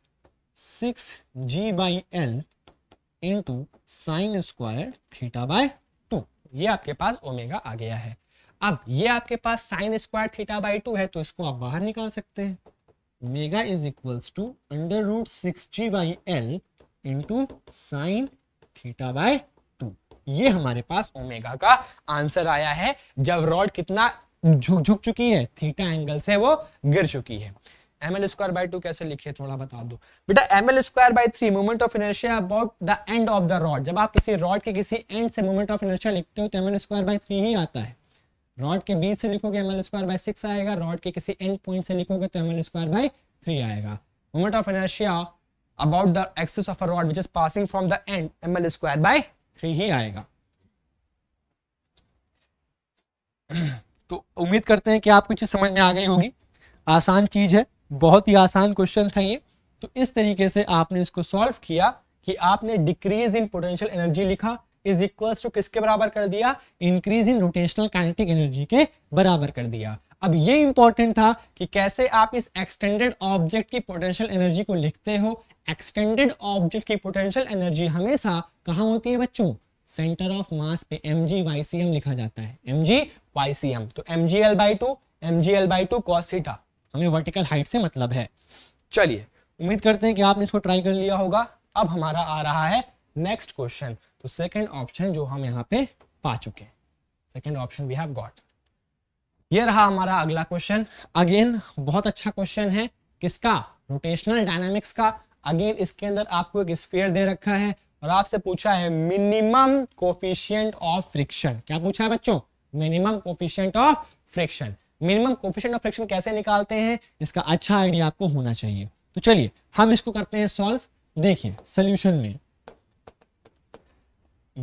six ji by L into sine square theta by two ये आपके पास ओमेगा आ गया है अब ये आपके पास sine square theta by two है तो इसको आप बाहर निकाल सकते हैं omega is equals to under root six ji by L into sine theta by two ये हमारे पास ओमेगा का आंसर आया है जब रॉड कितना झुक झुक चुकी है थीटा एंगल से वो गिर चुकी है M L square by two कैसे लिखे थोड़ा बता दो बेटा m L square by three movement of inertia about the end of the rod जब आप किसी रॉड के किसी एंड से मूवमेंट ऑफ इनर्शिया लिखते हो तो M L square by three ही आता है रॉड के बीच से लिखोगे M L square by six आएगा रॉड के किसी एंड पॉइंट से लिखोगे तो M L square by three आएगा movement of inertia about the axis of a rod which is passing from the end M L square by three ही आएगा तो उम्मीद करते हैं कि आपको चीज समझ में आ गई होगी आसान चीज है बहुत ही आसान क्वेश्चन था ये तो इस तरीके से आपने इसको सॉल्व किया कि आपने डिक्रीज इन पोटेंशियल एनर्जी लिखा इज इक्वल्स टू किसके बराबर कर दिया increase in rotational kinetic energy के बराबर कर दिया अब ये इंपॉर्टेंट था कि कैसे आप इस एक्सटेंडेड ऑब्जेक्ट की पोटेंशियल एनर्जी को लिखते हो एक्सटेंडेड ऑब्जेक्ट की पोटेंशियल एनर्जी हमेशा कहां होती है बच्चों सेंटर ऑफ मास पे एम जी वाई सी एम लिखा जाता है एम जी वाई सी एम तो m G L by two m G L by two cos theta हमें वर्टिकल हाइट से मतलब है चलिए उम्मीद करते हैं कि आपने इसको ट्राई कर लिया होगा अब हमारा आ रहा है नेक्स्ट क्वेश्चन तो सेकंड ऑप्शन जो हम यहाँ पे पा चुके हैं second option we have got ये रहा हमारा अगला क्वेश्चन अगेन बहुत अच्छा क्वेश्चन है किसका रोटेशनल डायनामिक्स का अगेन इसके अंदर आपको एक स्फीयर दे रखा है और आपसे पूछा है मिनिमम कोफिशियंट ऑफ फ्रिक्शन क्या पूछा है बच्चों minimum coefficient of friction minimum coefficient of friction कैसे निकालते हैं इसका अच्छा आइडिया आपको होना चाहिए तो चलिए हम इसको करते हैं सॉल्व देखिए सोल्यूशन में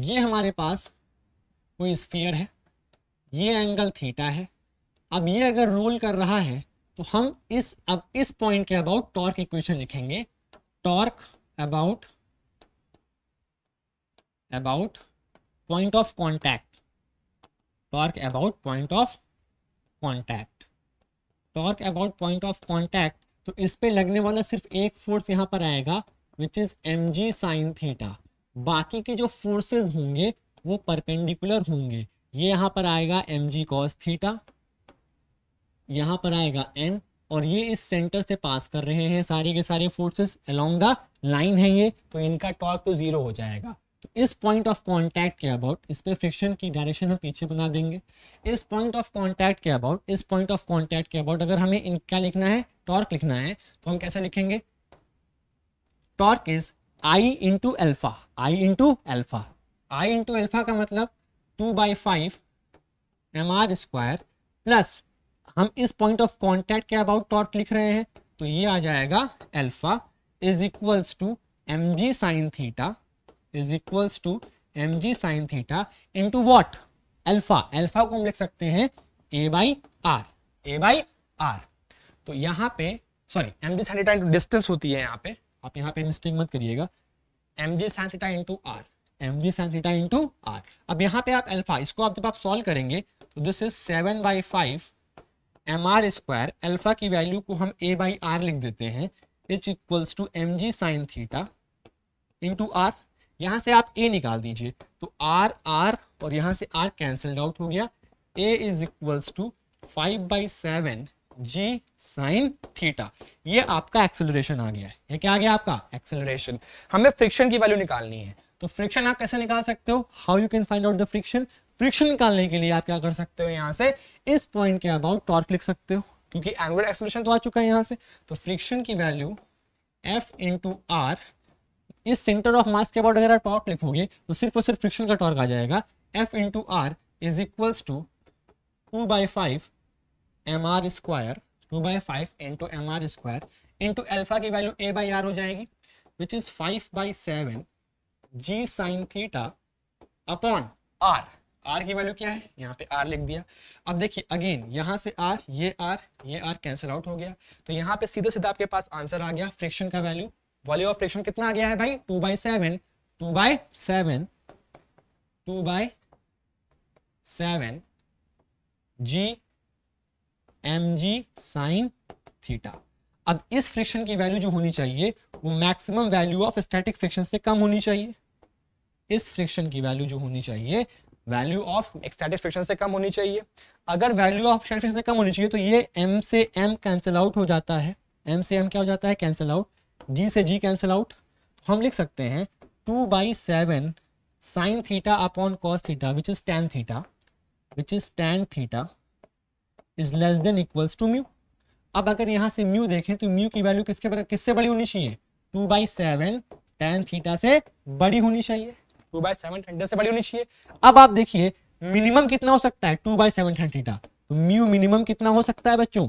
ये हमारे पास कोई स्फीयर है ये एंगल थीटा है अब ये अगर रोल कर रहा है तो हम इस अब इस पॉइंट के अबाउट टॉर्क इक्वेशन लिखेंगे torque about about point of contact torque about point of contact torque about point of contact तो इस पे लगने वाला सिर्फ एक फोर्स यहाँ पर आएगा which is m g sine theta बाकी के जो फोर्सेस होंगे वो परपेंडिकुलर होंगे ये यहाँ पर आएगा एम जी कॉस थीटा यहाँ पर आएगा एन और ये इस सेंटर से पास कर रहे हैं सारे के सारे फोर्सेस अलोंग द लाइन है ये तो इनका टॉर्क तो ज़ीरो हो जाएगा तो इस पॉइंट ऑफ कॉन्टैक्ट के अबाउट इस पर फ्रिक्शन की डायरेक्शन हम पीछे बना देंगे इस पॉइंट ऑफ कॉन्टैक्ट के अबाउट इस पॉइंट ऑफ कॉन्टैक्ट के अबाउट अगर हमें इन क्या लिखना है टॉर्क लिखना है तो हम कैसे लिखेंगे torque is I into alpha I into alpha I into alpha का मतलब two by five m r square plus हम इस पॉइंट ऑफ कॉन्टैक्ट के अबाउट टॉर्क लिख रहे हैं तो ये आ जाएगा alpha is equals to m g sine theta is equals to m g sine theta into what alpha alpha को हम लिख सकते हैं a by r a by r तो यहाँ पे sorry m g sine theta into distance होती है यहाँ पे आप यहाँ पे मिस्टेक मत करिएगा m g sine theta into r m g sine theta into r अब यहाँ पे आप एल्फा इसको आप जब आप सॉल्व करेंगे तो this is seven by five m r square alpha की वैल्यू को हम ए बाई आर लिख देते हैं is equals to m g sine theta into r यहां से आप ए निकाल दीजिए तो आर आर और यहां से आर कैंसल आउट हो गया a is equals to five by seven g sine theta ये आपका एक्सेलरेशन आ गया है ये क्या आ गया आपका एक्सेलरेशन हमें फ्रिक्शन की वैल्यू निकालनी है तो फ्रिक्शन आप कैसे निकाल सकते हो how you can find out the friction friction निकालने के लिए आप क्या कर सकते हो यहाँ से इस पॉइंट के अबाउट टॉर्क लिख सकते हो क्योंकि एंगुलर एक्सेलरेशन तो आ चुका है यहाँ से तो फ्रिक्शन की वैल्यू एफ इंटू आर इस सेंटर ऑफ मास के बाद अगर आप टॉर्क लिखोगे तो सिर्फ और सिर्फ फ्रिक्शन का टॉर्क आ जाएगा f into r is equals to two by five m r square two by five into m r square into alpha की वैल्यू ए बाई आर हो जाएगी which is five by seven g sine theta upon r r की वैल्यू क्या है यहाँ पे आर लिख दिया अब देखिए अगेन यहाँ से आर ये आर ये आर कैंसिल आउट हो गया तो यहाँ पे सीधे सीधे आपके पास आंसर आ गया फ्रिक्शन का वैल्यू वॉल्यू ऑफ फ्रिक्शन कितना आ गया है भाई two by seven two by seven two by seven g m g sine theta अब इस फ्रिक्शन की वैल्यू जो होनी चाहिए वो maximum value of static friction से कम होनी चाहिए इस फ्रिक्शन की वैल्यू जो होनी चाहिए वैल्यू ऑफ स्टैटिक फ्रिक्शन से कम होनी चाहिए अगर वैल्यू ऑफ स्टैटिक फ्रिक्शन से कम होनी चाहिए तो ये एम से एम कैंसिल आउट हो जाता है एम से एम क्या हो जाता है कैंसिल आउट जी से जी कैंसिल आउट तो हम लिख सकते हैं two by seven sine theta upon cos theta which is tan theta which is tan theta is less than equals to mu अब अगर यहां से म्यू देखें तो म्यू की वैल्यू किसके बराबर किससे बड़ी होनी चाहिए two by seven tan theta से बड़ी होनी चाहिए टू बाई सेवन थीटा से बड़ी होनी चाहिए अब आप देखिए मिनिमम कितना हो सकता है two by seven theta mu minimum कितना हो सकता है बच्चों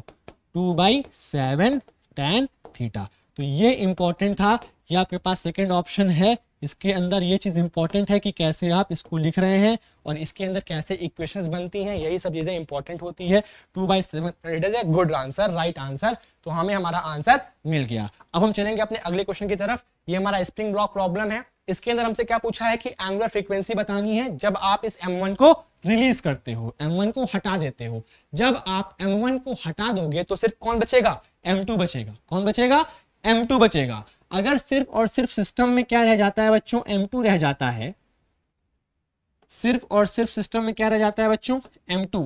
two by seven tan theta तो ये इंपॉर्टेंट था ये आपके पास सेकेंड ऑप्शन है इसके अंदर ये चीज़ इंपॉर्टेंट है कि कैसे आप इसको लिख रहे हैं और इसके अंदर कैसे इक्वेशंस बनती हैं यही सब चीज़ें इंपॉर्टेंट होती है two by seven it is a good answer right answer तो हमें हमारा आंसर मिल गया अब हम चलेंगे अपने अगले क्वेश्चन की तरफ ये हमारा स्प्रिंग ब्लॉक प्रॉब्लम है इसके अंदर हमसे क्या पूछा है कि एंगुलर फ्रीक्वेंसी बतानी है जब आप इस M1 को रिलीज करते हो M1 को हटा देते हो जब आप M1 को हटा दोगे तो सिर्फ कौन बचेगा M2 बचेगा कौन बचेगा एम टू बचेगा अगर सिर्फ और सिर्फ सिस्टम में क्या रह जाता है बच्चों एम टू रह जाता है सिर्फ और सिर्फ सिस्टम में क्या रह जाता है बच्चों एम टू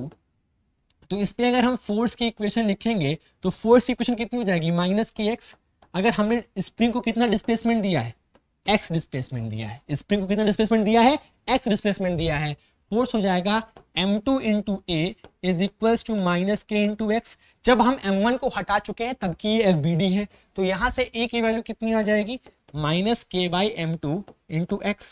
तो इस पर अगर हम फोर्स की इक्वेशन लिखेंगे तो फोर्स की इक्वेशन कितनी हो जाएगी माइनस के एक्स अगर हमने स्प्रिंग को कितना डिस्प्लेसमेंट दिया है एक्स डिस्प्लेसमेंट दिया है स्प्रिंग को कितना डिस्प्लेसमेंट दिया है एक्स डिस्प्लेसमेंट दिया है फोर्स हो जाएगा m two into a is equal to minus k into x जब हम एम वन को हटा चुके हैं तब की एफ बी डी है तो यहां से ए की वैल्यू कितनी आ जाएगी minus k by m two into x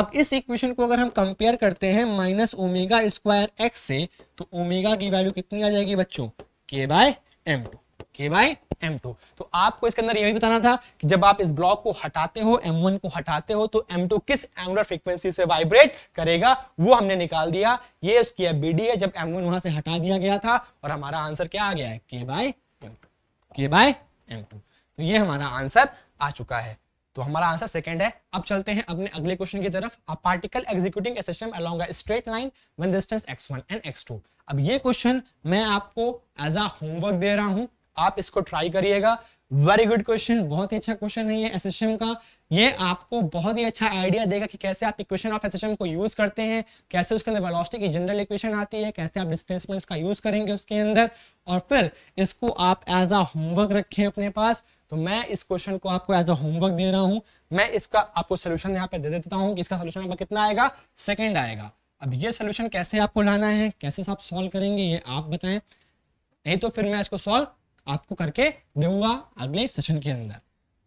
अब इस इक्वेशन को अगर हम कंपेयर करते हैं माइनस ओमेगा स्क्वायर एक्स से तो ओमेगा की वैल्यू कितनी आ जाएगी बच्चों k by m two k by m two तो आपको इसके अंदर भी बताना था कि जब आप इस ब्लॉक को हटाते हो एम वन को हटाते हो तो एम टू किस एंगुलर फ्रीक्वेंसी से वाइब्रेट करेगा वो हमने निकाल दिया ये उसकी एफ है जब एम वन वहां से हटा दिया गया था और हमारा आंसर क्या आ गया है k by m two k by m two तो ये हमारा आंसर आ चुका है तो हमारा आंसर सेकंड है अब चलते हैं अपने अगले क्वेश्चन की तरफ a particle executing system along a straight line when distance x one and x two अब ये क्वेश्चन मैं आपको एज अ होमवर्क दे रहा हूं आप इसको ट्राई करिएगा वेरी गुड क्वेश्चन बहुत ही अच्छा क्वेश्चन है ये एसएसएम का ये आपको बहुत ही अच्छा आइडिया देगा कि कैसे आप इक्वेशन ऑफ एसएसएम को यूज करते हैं कैसे उसके अंदर वेलोसिटी की जनरल इक्वेशन आती है कैसे आप डिस्प्लेसमेंट्स का यूज करेंगे उसके अंदर और फिर इसको आप एज अ होमवर्क रखें अपने पास तो मैं इस क्वेश्चन को आपको एज अ होमवर्क दे रहा हूँ मैं इसका आपको सोल्यूशन यहाँ पे दे देता हूँ कि इसका सोल्यूशन आपका कितना आएगा सेकेंड आएगा अब ये सोल्यूशन कैसे आपको लाना है कैसे आप सोल्व करेंगे ये आप बताएं नहीं तो फिर मैं इसको सोल्व आपको करके दूंगा अगले सेशन के अंदर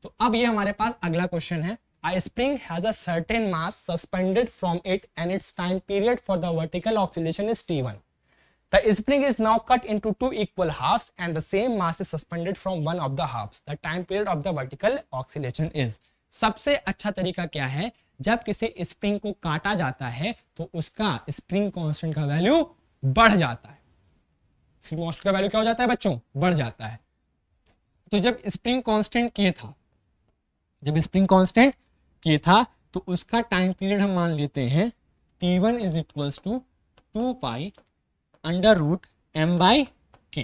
तो अब ये हमारे पास अगला क्वेश्चन है I spring has a certain mass suspended from it and its time period for the vertical oxidation is t one the spring is now cut into two equal half and the same mass is suspended from one of the half the time period of the vertical oxidation is सबसे अच्छा तरीका क्या है जब किसी स्प्रिंग को काटा जाता है तो उसका स्प्रिंग कॉन्स्टेंट का वैल्यू बढ़ जाता है स्प्रिंग कांस्टेंट का वैल्यू क्या हो जाता है बच्चों बढ़ जाता है तो जब स्प्रिंग कांस्टेंट के था जब स्प्रिंग कांस्टेंट के था तो उसका टाइम पीरियड हम मान लेते हैं T1 one is equals to two pi under root m by k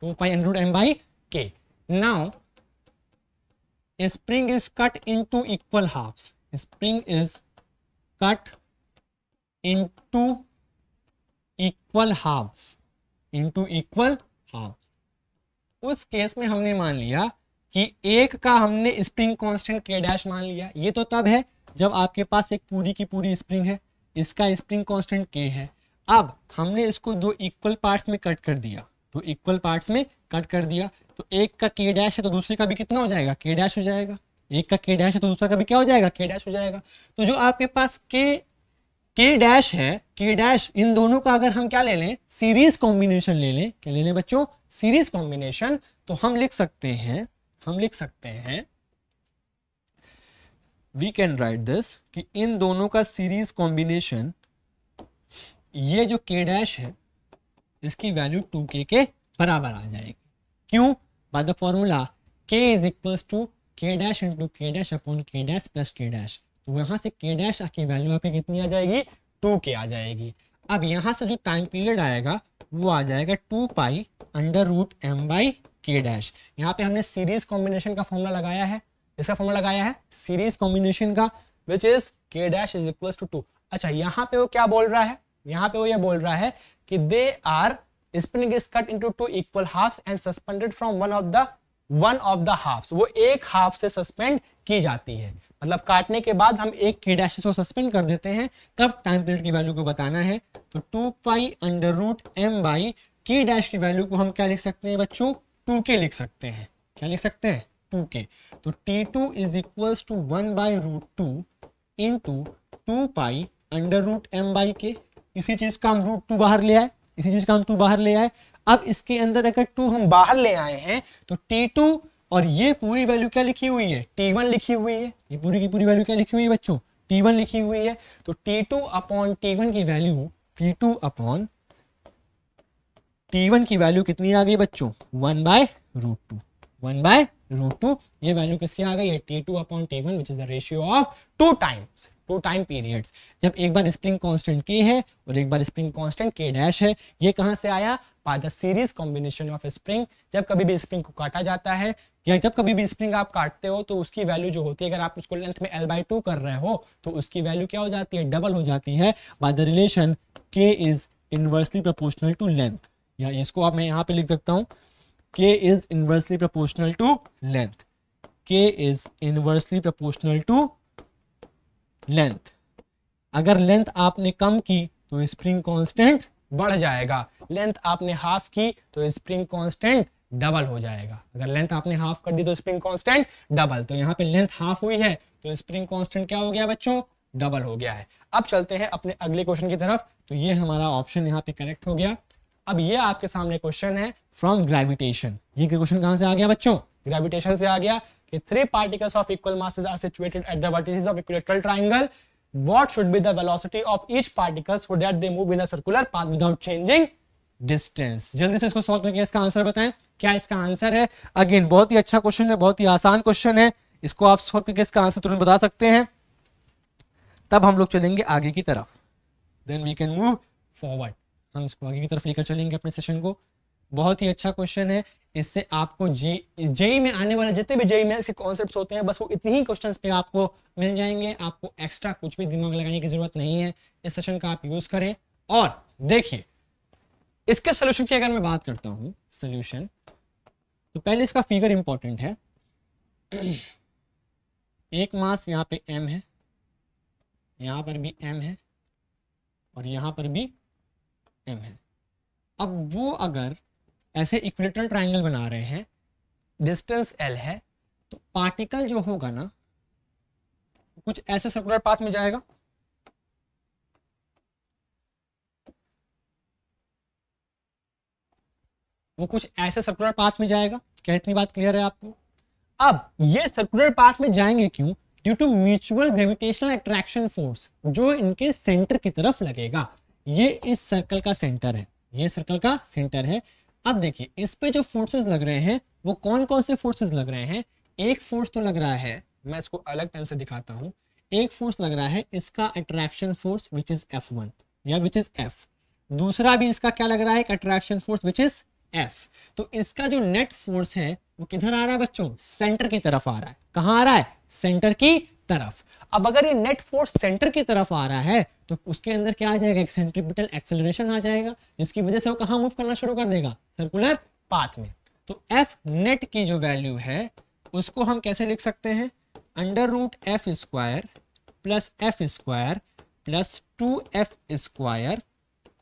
two pi under root m by k now spring is cut into equal half spring is cut into equal halves into equal half उस केस में हमने मान लिया कि एक का हमने स्प्रिंग कांस्टेंट के डैश मान लिया ये तो तब है जब आपके पास एक पूरी की पूरी स्प्रिंग है इसका स्प्रिंग कांस्टेंट के है अब हमने इसको दो इक्वल पार्ट्स में कट कर दिया तो इक्वल पार्ट्स में कट कर दिया तो एक का के डैश है तो दूसरे का भी कितना हो जाएगा के डैश हो जाएगा एक का के डैश है तो दूसरा का भी क्या हो जाएगा के डैश हो जाएगा तो जो आपके पास के के डैश है के डैश इन दोनों का अगर हम क्या ले लें सीरीज कॉम्बिनेशन ले लें क्या ले लें बच्चों सीरीज कॉम्बिनेशन तो हम लिख सकते हैं हम लिख सकते हैं वी कैन राइट दिस कि इन दोनों का सीरीज कॉम्बिनेशन ये जो के डैश है इसकी वैल्यू टू के के बराबर आ जाएगी क्यों by the formula k is equals to k dash into k dash upon k dash plus k dash वहां से के डैश की वैल्यू आपकी कितनी आ जाएगी टू के आ जाएगी अब यहाँ से जो टाइम पीरियड आएगा वो आ जाएगा two pi under root m by k dash यहाँ पे हमने सीरीज कॉम्बिनेशन का फॉर्मूला लगाया है इसका फॉर्मूला लगाया है सीरीज कॉम्बिनेशन का which is k dash is equal to two अच्छा यहाँ पे वो क्या बोल रहा है यहाँ पे वो ये बोल रहा है कि they are spring is cut into two equal half and suspended from one of the one of the half वो एक हाफ से सस्पेंड की जाती है मतलब काटने के बाद हम एक की डैशेस को सस्पेंड कर देते हैं तब टाइम पीरियड की वैल्यू को बताना है तो two pi under root m by k dash की वैल्यू को हम क्या लिख सकते हैं बच्चों टू के लिख सकते हैं क्या लिख सकते हैं टू के तो t two is equal to one by root two into two pi under root m by k इसी चीज का हम रूट टू बाहर ले आए इसी चीज का हम टू बाहर ले आए अब इसके अंदर अगर टू हम बाहर ले आए हैं तो टी टू और ये पूरी वैल्यू क्या लिखी हुई है टी वन लिखी हुई है ये पूरी की पूरी वैल्यू क्या लिखी हुई है बच्चों टी वन लिखी हुई है तो t two upon t one की value t two upon t one की वैल्यू कितनी आ गई बच्चों one by root two one by root two ये वैल्यू किसकी आ गई है t two upon t one which is the ratio of two times two time periods जब एक बार स्प्रिंग कांस्टेंट के है और एक बार स्प्रिंग कांस्टेंट के डैश है ये कहां से आया bye the series combination of spring जब कभी भी स्प्रिंग को काटा जाता है या जब कभी भी स्प्रिंग आप काटते हो तो उसकी वैल्यू जो होती है अगर आप उसको लेंथ में एल बाई टू कर रहे हो तो उसकी वैल्यू क्या हो जाती है डबल हो जाती है by the relation k is inversely proportional to length या इसको आप मैं यहाँ पे लिख सकता हूँ k is inversely proportional to length k is inversely proportional to length अगर लेंथ आपने कम की तो स्प्रिंग कांस्टेंट बढ़ जाएगा लेंथ आपने हाफ की तो स्प्रिंग कांस्टेंट डबल हो जाएगा अगर लेंथ आपने हाफ कर दी तो स्प्रिंग कांस्टेंट डबल तो यहाँ पे लेंथ हाफ हुई है तो स्प्रिंग कांस्टेंट क्या हो गया बच्चों डबल हो गया है अब चलते हैं अपने अगले क्वेश्चन की तरफ तो ये हमारा ऑप्शन यहाँ पे करेक्ट हो गया अब ये आपके सामने क्वेश्चन है फ्रॉम ग्रेविटेशन ये क्वेश्चन कहाँ से आ गया बच्चों ग्रेविटेशन से आ गया कि three particles of equal masses are situated at the vertices of equilateral triangle what should be the velocity of each particles so that they move in a circular path without changing distance जल्दी से इसको सॉल्व करके इसका आंसर बताएं क्या इसका आंसर है अगेन बहुत ही अच्छा क्वेश्चन है बहुत ही आसान क्वेश्चन है इसको आप सॉल्व करके इसका आंसर तुरंत बता सकते हैं तब हम लोग चलेंगे आगे की तरफ then we can move forward हम इसको आगे की तरफ लेकर चलेंगे अपने सेशन को बहुत ही अच्छा क्वेश्चन है इससे आपको जी जेई e में आने वाले जितने भी जेई मेल्स e के कॉन्सेप्ट होते हैं बस वो इतने ही क्वेश्चन पे आपको मिल जाएंगे आपको एक्स्ट्रा कुछ भी दिमाग लगाने की जरूरत नहीं है इस सेशन का आप यूज करें और देखिए इसके सोल्यूशन की अगर मैं बात करता हूँ सोल्यूशन तो पहले इसका फिगर इंपॉर्टेंट है एक मास यहाँ पे एम है यहाँ पर भी एम है और यहाँ पर भी एम है अब वो अगर ऐसे इक्विटल ट्राइंगल बना रहे हैं डिस्टेंस एल है तो पार्टिकल जो होगा ना कुछ ऐसे सर्कुलर पाथ में जाएगा वो कुछ ऐसे सर्कुलर पाथ में जाएगा क्या इतनी बात क्लियर है आपको अब ये सर्कुलर पाथ में जाएंगे क्यों due to mutual gravitational attraction force जो इनके सेंटर की तरफ लगेगा ये इस सर्कल का सेंटर है ये सर्कल का सेंटर है अब देखिए इस पे जो फोर्सेस लग रहे हैं वो कौन कौन से फोर्सेस लग रहे हैं एक फोर्स तो लग रहा है मैं इसको अलग पेन से दिखाता हूँ एक फोर्स लग रहा है इसका attraction force which is f या विच इज एफ दूसरा भी इसका क्या लग रहा है attraction force which is F. तो इसका जो नेट फोर्स है वो किधर आ रहा है बच्चों सेंटर की तरफ आ रहा है कहां आ रहा है सेंटर की तरफ अब अगर ये नेट फोर्स सेंटर की तरफ आ रहा है तो उसके अंदर क्या आ जाएगा एक सेंट्रीपिटल एक्सेलरेशन आ जाएगा जिसकी वजह से वो कहाँ मूव करना शुरू कर देगा सर्कुलर पाथ में तो एफ नेट की जो वैल्यू है उसको हम कैसे लिख सकते हैं under root F square plus F square plus two F square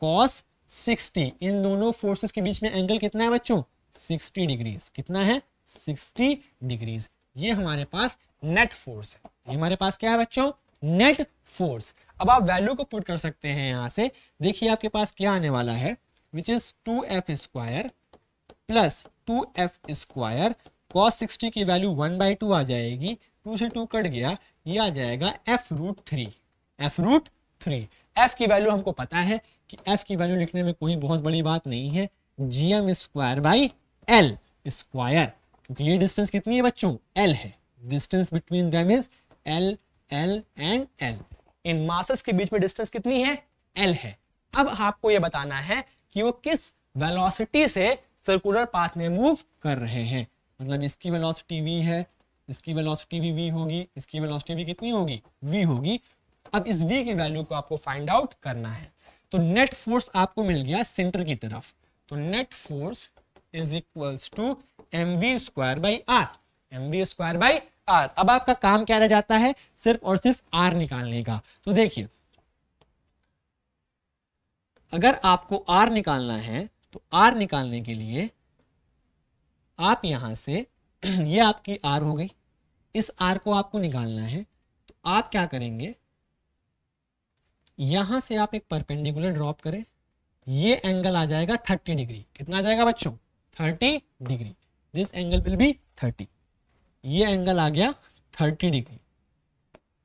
cos sixty इन दोनों फोर्सेस के बीच में एंगल कितना है बच्चों सिक्सटी डिग्रीज कितना है सिक्सटी डिग्रीज ये हमारे पास नेट फोर्स है ये हमारे पास क्या है बच्चों नेट फोर्स अब आप वैल्यू को पुट कर सकते हैं यहाँ से देखिए आपके पास क्या आने वाला है which is two F square plus two F square cos sixty की वैल्यू वन बाई टू आ जाएगी टू से टू कट गया ये आ जाएगा F root three F root three F की वैल्यू हमको पता है कि एफ की वैल्यू लिखने में कोई बहुत बड़ी बात नहीं है G M square by L square क्योंकि ये डिस्टेंस कितनी है बच्चों एल है distance between them is L L and L इन मासस के बीच में डिस्टेंस कितनी है एल है अब आपको यह बताना है कि वो किस वेलोसिटी से सर्कुलर पाथ में मूव कर रहे हैं मतलब इसकी वेलोसिटी वी है इसकी वेलोसिटी भी वी होगी इसकी वेलोसिटी भी कितनी होगी वी होगी अब इस वी की वैल्यू को आपको फाइंड आउट करना है तो नेट फोर्स आपको मिल गया सेंटर की तरफ तो net force is equals to M V square by R M V square by R अब आपका काम क्या रह जाता है सिर्फ और सिर्फ आर निकालने का तो देखिए अगर आपको आर निकालना है तो आर निकालने के लिए आप यहां से ये आपकी आर हो गई इस आर को आपको निकालना है तो आप क्या करेंगे यहां से आप एक परपेंडिकुलर ड्रॉप करें ये एंगल आ जाएगा थर्टी डिग्री कितना आ जाएगा बच्चों thirty degree this angle will be thirty ये एंगल आ गया थर्टी डिग्री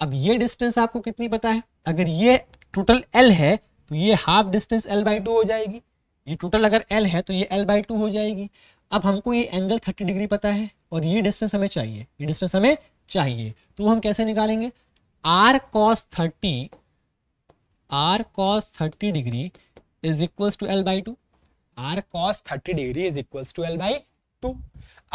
अब ये डिस्टेंस आपको कितनी पता है अगर ये टोटल एल है तो ये half distance L by two हो जाएगी ये टोटल अगर एल है तो ये एल बाई टू हो जाएगी अब हमको ये एंगल थर्टी डिग्री पता है और ये डिस्टेंस हमें चाहिए ये डिस्टेंस हमें चाहिए तो हम कैसे निकालेंगे R cos thirty R cos thirty degree is equal to L by two R cos thirty degree is equal to L by two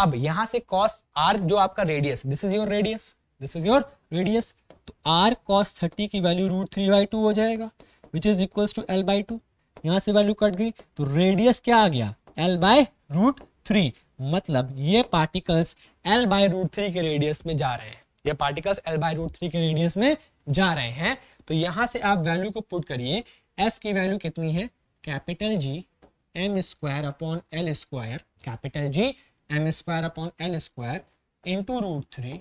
अब यहां से कॉस आर जो आपका radius this is your radius this is your radius तो आर कॉस थर्टी की value root three by two हो जाएगा which is equal to L by two यहां से वैल्यू कट गई तो रेडियस क्या आ गया एल बाय रूट थ्री मतलब ये particles L by root three के रेडियस में जा रहे हैं ये particles L by root three के रेडियस में जा रहे हैं तो यहां से आप वैल्यू को पुट करिए एफ की वैल्यू कितनी है capital G M square upon L square capital G M square upon N square into root three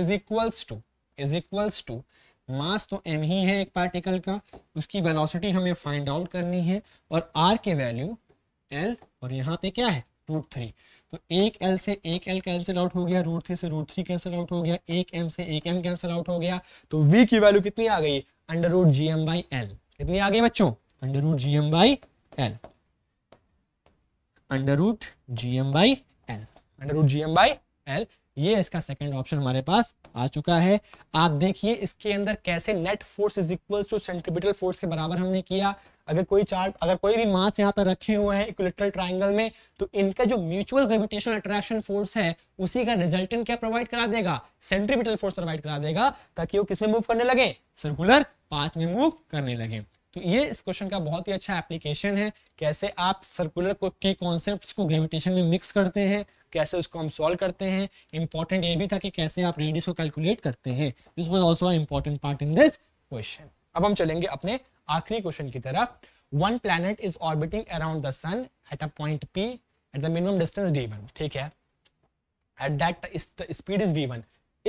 is equals to is equals to mass तो एम ही है एक पार्टिकल का उसकी वेलोसिटी हमें फाइंड आउट करनी है और आर के वैल्यू एल और यहाँ पे क्या है रूट थ्री तो एक एल से एक एल कैंसिल आउट हो गया रूट थ्री से रूट थ्री कैंसिल आउट हो गया एक एम से एक एम कैंसिल आउट हो गया तो वी की वैल्यू कितनी आ गई under root G M by L कितनी आ गई बच्चों under root G M by L under root G M by under root G M by L ये इसका सेकंड ऑप्शन हमारे पास आ चुका है आप देखिए इसके अंदर कैसे net force is equal to centripetal force के बराबर हमने किया अगर कोई चार्ट अगर कोई भी मास यहाँ पर रखे हुए हैं इक्विलेटरल ट्राइंगल में तो इनका जो म्यूचुअल ग्रेविटेशनल अट्रैक्शन फोर्स है उसी का रिजल्टेंट क्या प्रोवाइड करा देगा सेंट्रीपिटल फोर्स प्रोवाइड करा देगा ताकि वो किसमें मूव करने लगे सर्कुलर पाथ में मूव करने लगे तो ये इस क्वेश्चन का बहुत ही अच्छा एप्लीकेशन है कैसे आप सर्कुलर को के कॉन्सेप्ट्स को ग्रेविटेशन में मिक्स करते हैं कैसे उसको हम सॉल्व करते हैं इंपॉर्टेंट ये भी था कि कैसे आप रेडियस को कैलकुलेट करते हैं this was also important part in this question अब हम चलेंगे अपने आखिरी क्वेश्चन की तरफ one planet is orbiting around the sun at a point P at the minimum distance D ठीक है at that speed is D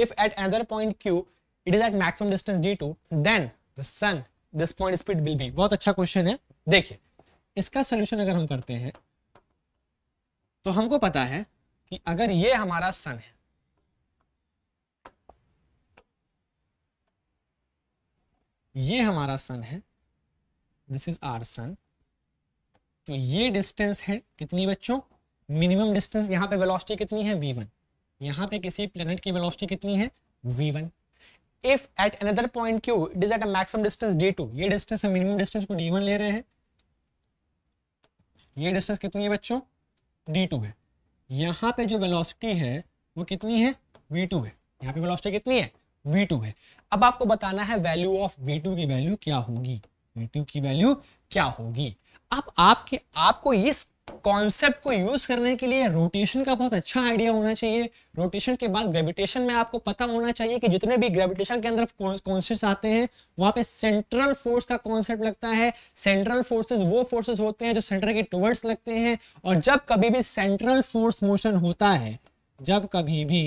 if at another point Q it is at maximum distance D two then the sun this point speed will be बहुत अच्छा क्वेश्चन है देखिए इसका सोल्यूशन अगर हम करते हैं तो हमको पता है कि अगर ये हमारा सन है ये हमारा सन है दिस इज आर सन तो ये डिस्टेंस है कितनी बच्चों मिनिमम डिस्टेंस यहां पे वेलोसिटी कितनी है v1 यहां पे किसी प्लेनेट की वेलोसिटी कितनी है v1 if at another point Q it is at maximum distance D two ये डिस्टेंस हम मिनिमम डिस्टेंस को डी वन ले रहे हैं ये डिस्टेंस कितनी है बच्चों डी टू है यहाँ पे जो वेलोसिटी है वो कितनी है वी टू है यहाँ पे वेलोसिटी कितनी है वी टू है अब आपको बताना है वैल्यू ऑफ वी टू की वैल्यू क्या होगी वी टू की वैल्यू क्या होगी अब आपके आपको इस कॉन्सेप्ट को यूज करने के लिए रोटेशन का बहुत अच्छा आइडिया होना चाहिए रोटेशन के बाद ग्रेविटेशन में आपको पता होना चाहिए कि जितने भी ग्रेविटेशन के अंदर कॉन्सेप्ट आते हैं वहां पे सेंट्रल फोर्स का कॉन्सेप्ट लगता है सेंट्रल फोर्सेस वो फोर्सेस होते हैं जो सेंटर के टुवर्ड्स लगते हैं और जब कभी भी सेंट्रल फोर्स मोशन होता है जब कभी भी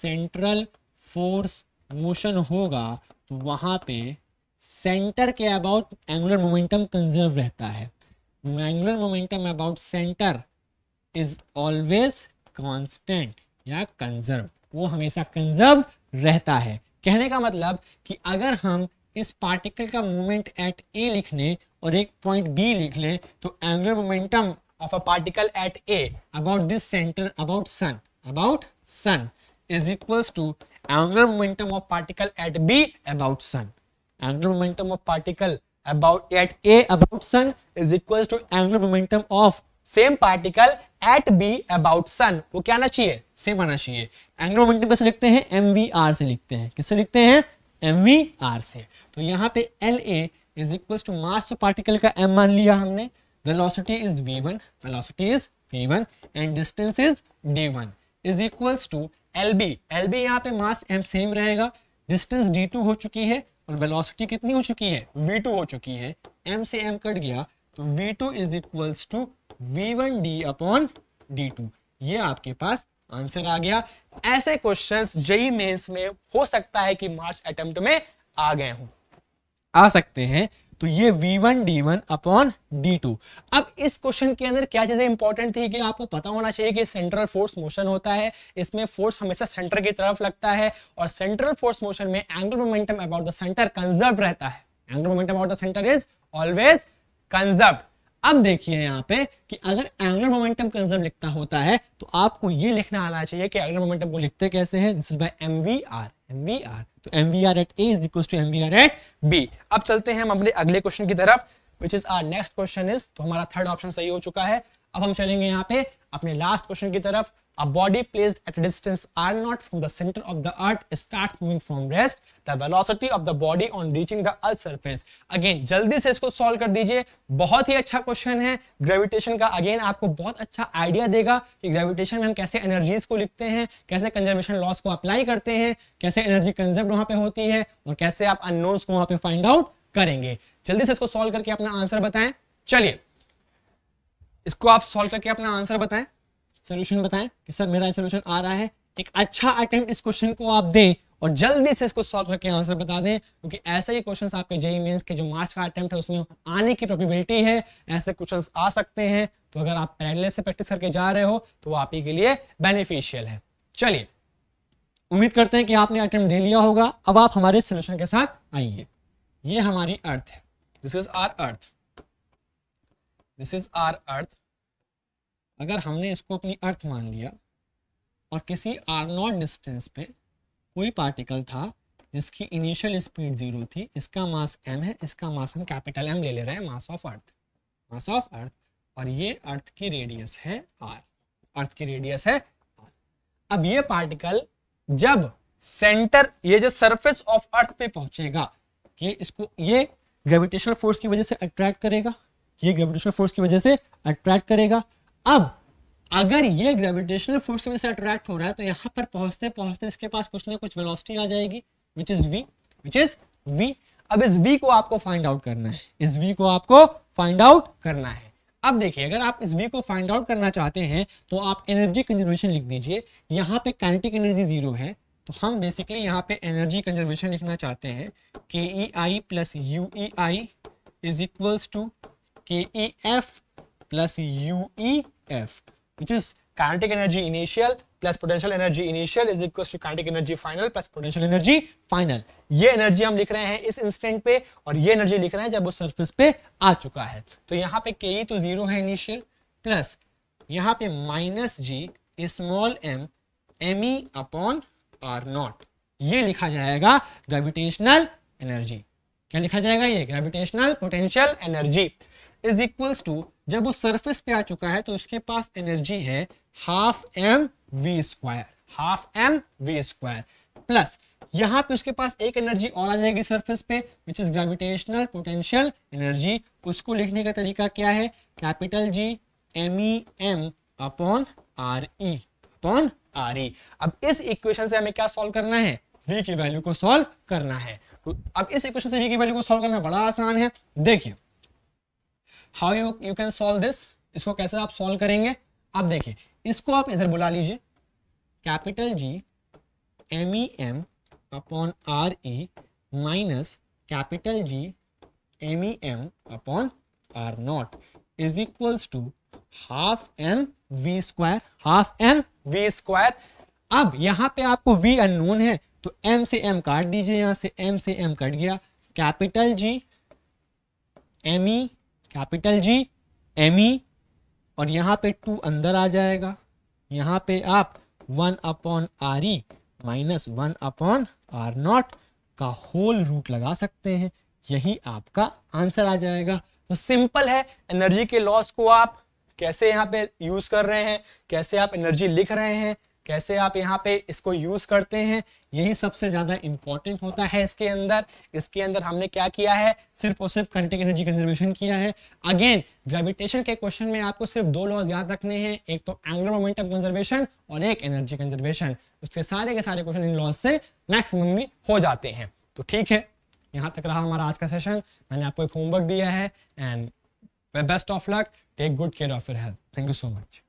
सेंट्रल फोर्स मोशन होगा तो वहां पे सेंटर के अबाउट एंगुलर मोमेंटम कंजर्व रहता है angular momentum about center is always constant या कंजर्व वो हमेशा कंजर्व रहता है कहने का मतलब कि अगर हम इस पार्टिकल का मोमेंट एट ए लिख लें और एक पॉइंट बी लिख लें तो angular momentum of a particle at A about this center about sun about sun is equals to angular momentum of particle at B about sun angular momentum of particle about at A about sun is equals to angular momentum of same particle at B about sun वो क्या आना चाहिए सेम आना चाहिए एंगुलर मोमेंटम कैसे लिखते हैं एम वी आर से लिखते हैं किससे लिखते हैं एम वी आर से तो यहाँ पे L A is equal to mass तो पार्टिकल का एम मान लिया हमने velocity is V one velocity is V one and distance is D one is equals to L B L B यहाँ पे मास एम सेम रहेगा डिस्टेंस डी टू हो चुकी है और वेलोसिटी कितनी हो चुकी है v2 हो चुकी है एम से एम कट गया तो V two is equals to V one D upon D two ये आपके पास आंसर आ गया ऐसे क्वेश्चंस जई मेंस में हो सकता है कि मार्च अटेम्प्ट में आ गए हों आ सकते हैं तो ये V1 D1 one upon D अब इस क्वेश्चन के अंदर क्या चीजें इंपॉर्टेंट थी कि आपको पता होना चाहिए कि सेंट्रल फोर्स मोशन होता है इसमें फोर्स हमेशा सेंटर की तरफ लगता है और सेंट्रल फोर्स मोशन में angle momentum about the center conserve रहता है angle momentum about the center is always conserve अब देखिए यहां पे कि अगर एंगुलर मोमेंटम कंजर्व लिखना होता है तो आपको ये लिखना आना चाहिए कि एंगुलर मोमेंटम को लिखते कैसे हैं this is by MVR M V R तो M V R at equals to MVR at M V R at B अब चलते हैं हम अपने अगले क्वेश्चन की तरफ which is our next question is तो हमारा थर्ड ऑप्शन सही हो चुका है अब हम चलेंगे यहाँ पे अपने लास्ट क्वेश्चन की तरफ A body placed at a distance r naught from the center of the earth starts moving from rest. The velocity of the body on reaching the earth surface. Again, जल्दी से इसको सॉल्व कर दीजिए बहुत ही अच्छा क्वेश्चन है ग्रेविटेशन का अगेन आपको बहुत अच्छा आइडिया देगा कि ग्रेविटेशन में हम कैसे एनर्जीज को लिखते हैं कैसे कंजर्वेशन लॉस को अप्लाई करते हैं कैसे एनर्जी कंजर्व वहां पे होती है और कैसे आप अननोन्स को वहां पे फाइंड आउट करेंगे जल्दी से इसको सॉल्व करके अपना आंसर बताएं चलिए इसको आप सॉल्व करके अपना आंसर बताएं सोल्यूशन बताएं कि सर मेरा सोल्यूशन आ रहा है एक अच्छा अटेम्प्ट इस क्वेश्चन को आप दें और जल्दी से इसको सॉल्व करके आंसर बता दें क्योंकि ऐसे ही क्वेश्चंस आपके जेई मेंस e के जो मार्च का अटेम्प्ट है उसमें आने की प्रोबेबिलिटी है ऐसे क्वेश्चंस आ सकते हैं तो अगर आप पहले से प्रैक्टिस करके जा रहे हो तो वो आप ही के लिए बेनिफिशियल है चलिए उम्मीद करते हैं कि आपने अटेम्प्ट दे लिया होगा अब आप हमारे सोल्यूशन के साथ आइए ये हमारी अर्थ है this is our earth this is our earth अगर हमने इसको अपनी अर्थ मान लिया और किसी आर नॉट डिस्टेंस पे कोई पार्टिकल था जिसकी इनिशियल स्पीड जीरो थी इसका मास एम है इसका मास हम कैपिटल एम ले ले रहे हैं mass of earth mass of earth और ये अर्थ की रेडियस है आर अर्थ की रेडियस है आर अब ये पार्टिकल जब सेंटर ये जो सरफेस ऑफ अर्थ पे पहुंचेगा ये इसको ये ग्रेविटेशनल फोर्स की वजह से अट्रैक्ट करेगा ये ग्रेविटेशनल फोर्स की वजह से अट्रैक्ट करेगा अब अगर ये ग्रेविटेशनल फोर्स की वजह से अट्रैक्ट हो रहा है तो यहाँ पर पहुंचते पहुंचते इसके पास कुछ ना कुछ वेलोसिटी आ जाएगी which is V which is V अब इस वी को आपको फाइंड आउट करना है इस वी को आपको फाइंड आउट करना है अब देखिए अगर आप इस वी को फाइंड आउट करना चाहते हैं तो आप एनर्जी कंजर्वेशन लिख दीजिए यहाँ पे काइनेटिक एनर्जी जीरो है तो हम बेसिकली यहाँ पे एनर्जी कंजर्वेशन लिखना चाहते हैं K E I plus U E I is equals to K E F plus U E F, which is kinetic energy initial plus potential energy initial is equals to kinetic energy final plus potential energy final. ये एनर्जी हम लिख रहे हैं इस इंस्टेंट पे और ये एनर्जी लिख रहे हैं जब वो सरफेस पे आ चुका है तो यहाँ पे के तो जीरो है इनिशियल प्लस यहाँ पे minus G small M M E upon R naught ये लिखा जाएगा ग्रेविटेशनल एनर्जी क्या लिखा जाएगा ये gravitational potential energy is equals to जब वो सरफेस पे आ चुका है तो उसके पास एनर्जी है half M V square half M V square plus यहाँ पे उसके पास एक एनर्जी और आ जाएगी सरफेस पे which is gravitational potential energy उसको लिखने का तरीका क्या है capital G M E M upon R E upon R E अब इस इक्वेशन से हमें क्या सॉल्व करना है v की वैल्यू को सॉल्व करना है अब इस इक्वेशन से v की वैल्यू को सॉल्व करना बड़ा आसान है देखिए how you you can solve this इसको कैसे आप सॉल्व करेंगे आप देखिए इसको आप इधर बुला लीजिए capital G M E M upon R E minus capital G M E M upon R naught is equals to half M V square half M V square अब यहाँ पे आपको v अननोन है तो m से m काट दीजिए यहां से m से m कट गया capital G M E capital G M E e, और यहाँ पे टू अंदर आ जाएगा यहाँ पे आप one upon R E minus one upon R naught का होल रूट लगा सकते हैं यही आपका आंसर आ जाएगा तो सिंपल है एनर्जी के लॉस को आप कैसे यहाँ पे यूज कर रहे हैं कैसे आप एनर्जी लिख रहे हैं कैसे आप यहाँ पे इसको यूज करते हैं यही सबसे ज्यादा इंपॉर्टेंट होता है इसके अंदर इसके अंदर हमने क्या किया है सिर्फ और सिर्फ कंटिक एनर्जी कंजर्वेशन किया है अगेन ग्रेविटेशन के क्वेश्चन में आपको सिर्फ दो लॉज याद रखने हैं एक तो एंगुलर मोमेंटम कंजर्वेशन और एक एनर्जी कंजर्वेशन उसके सारे के सारे क्वेश्चन इन लॉज से मैक्सिमम भी हो जाते हैं तो ठीक है यहाँ तक रहा हमारा आज का सेशन मैंने आपको एक होमवर्क दिया है and best of luck take good care of your health thank you so much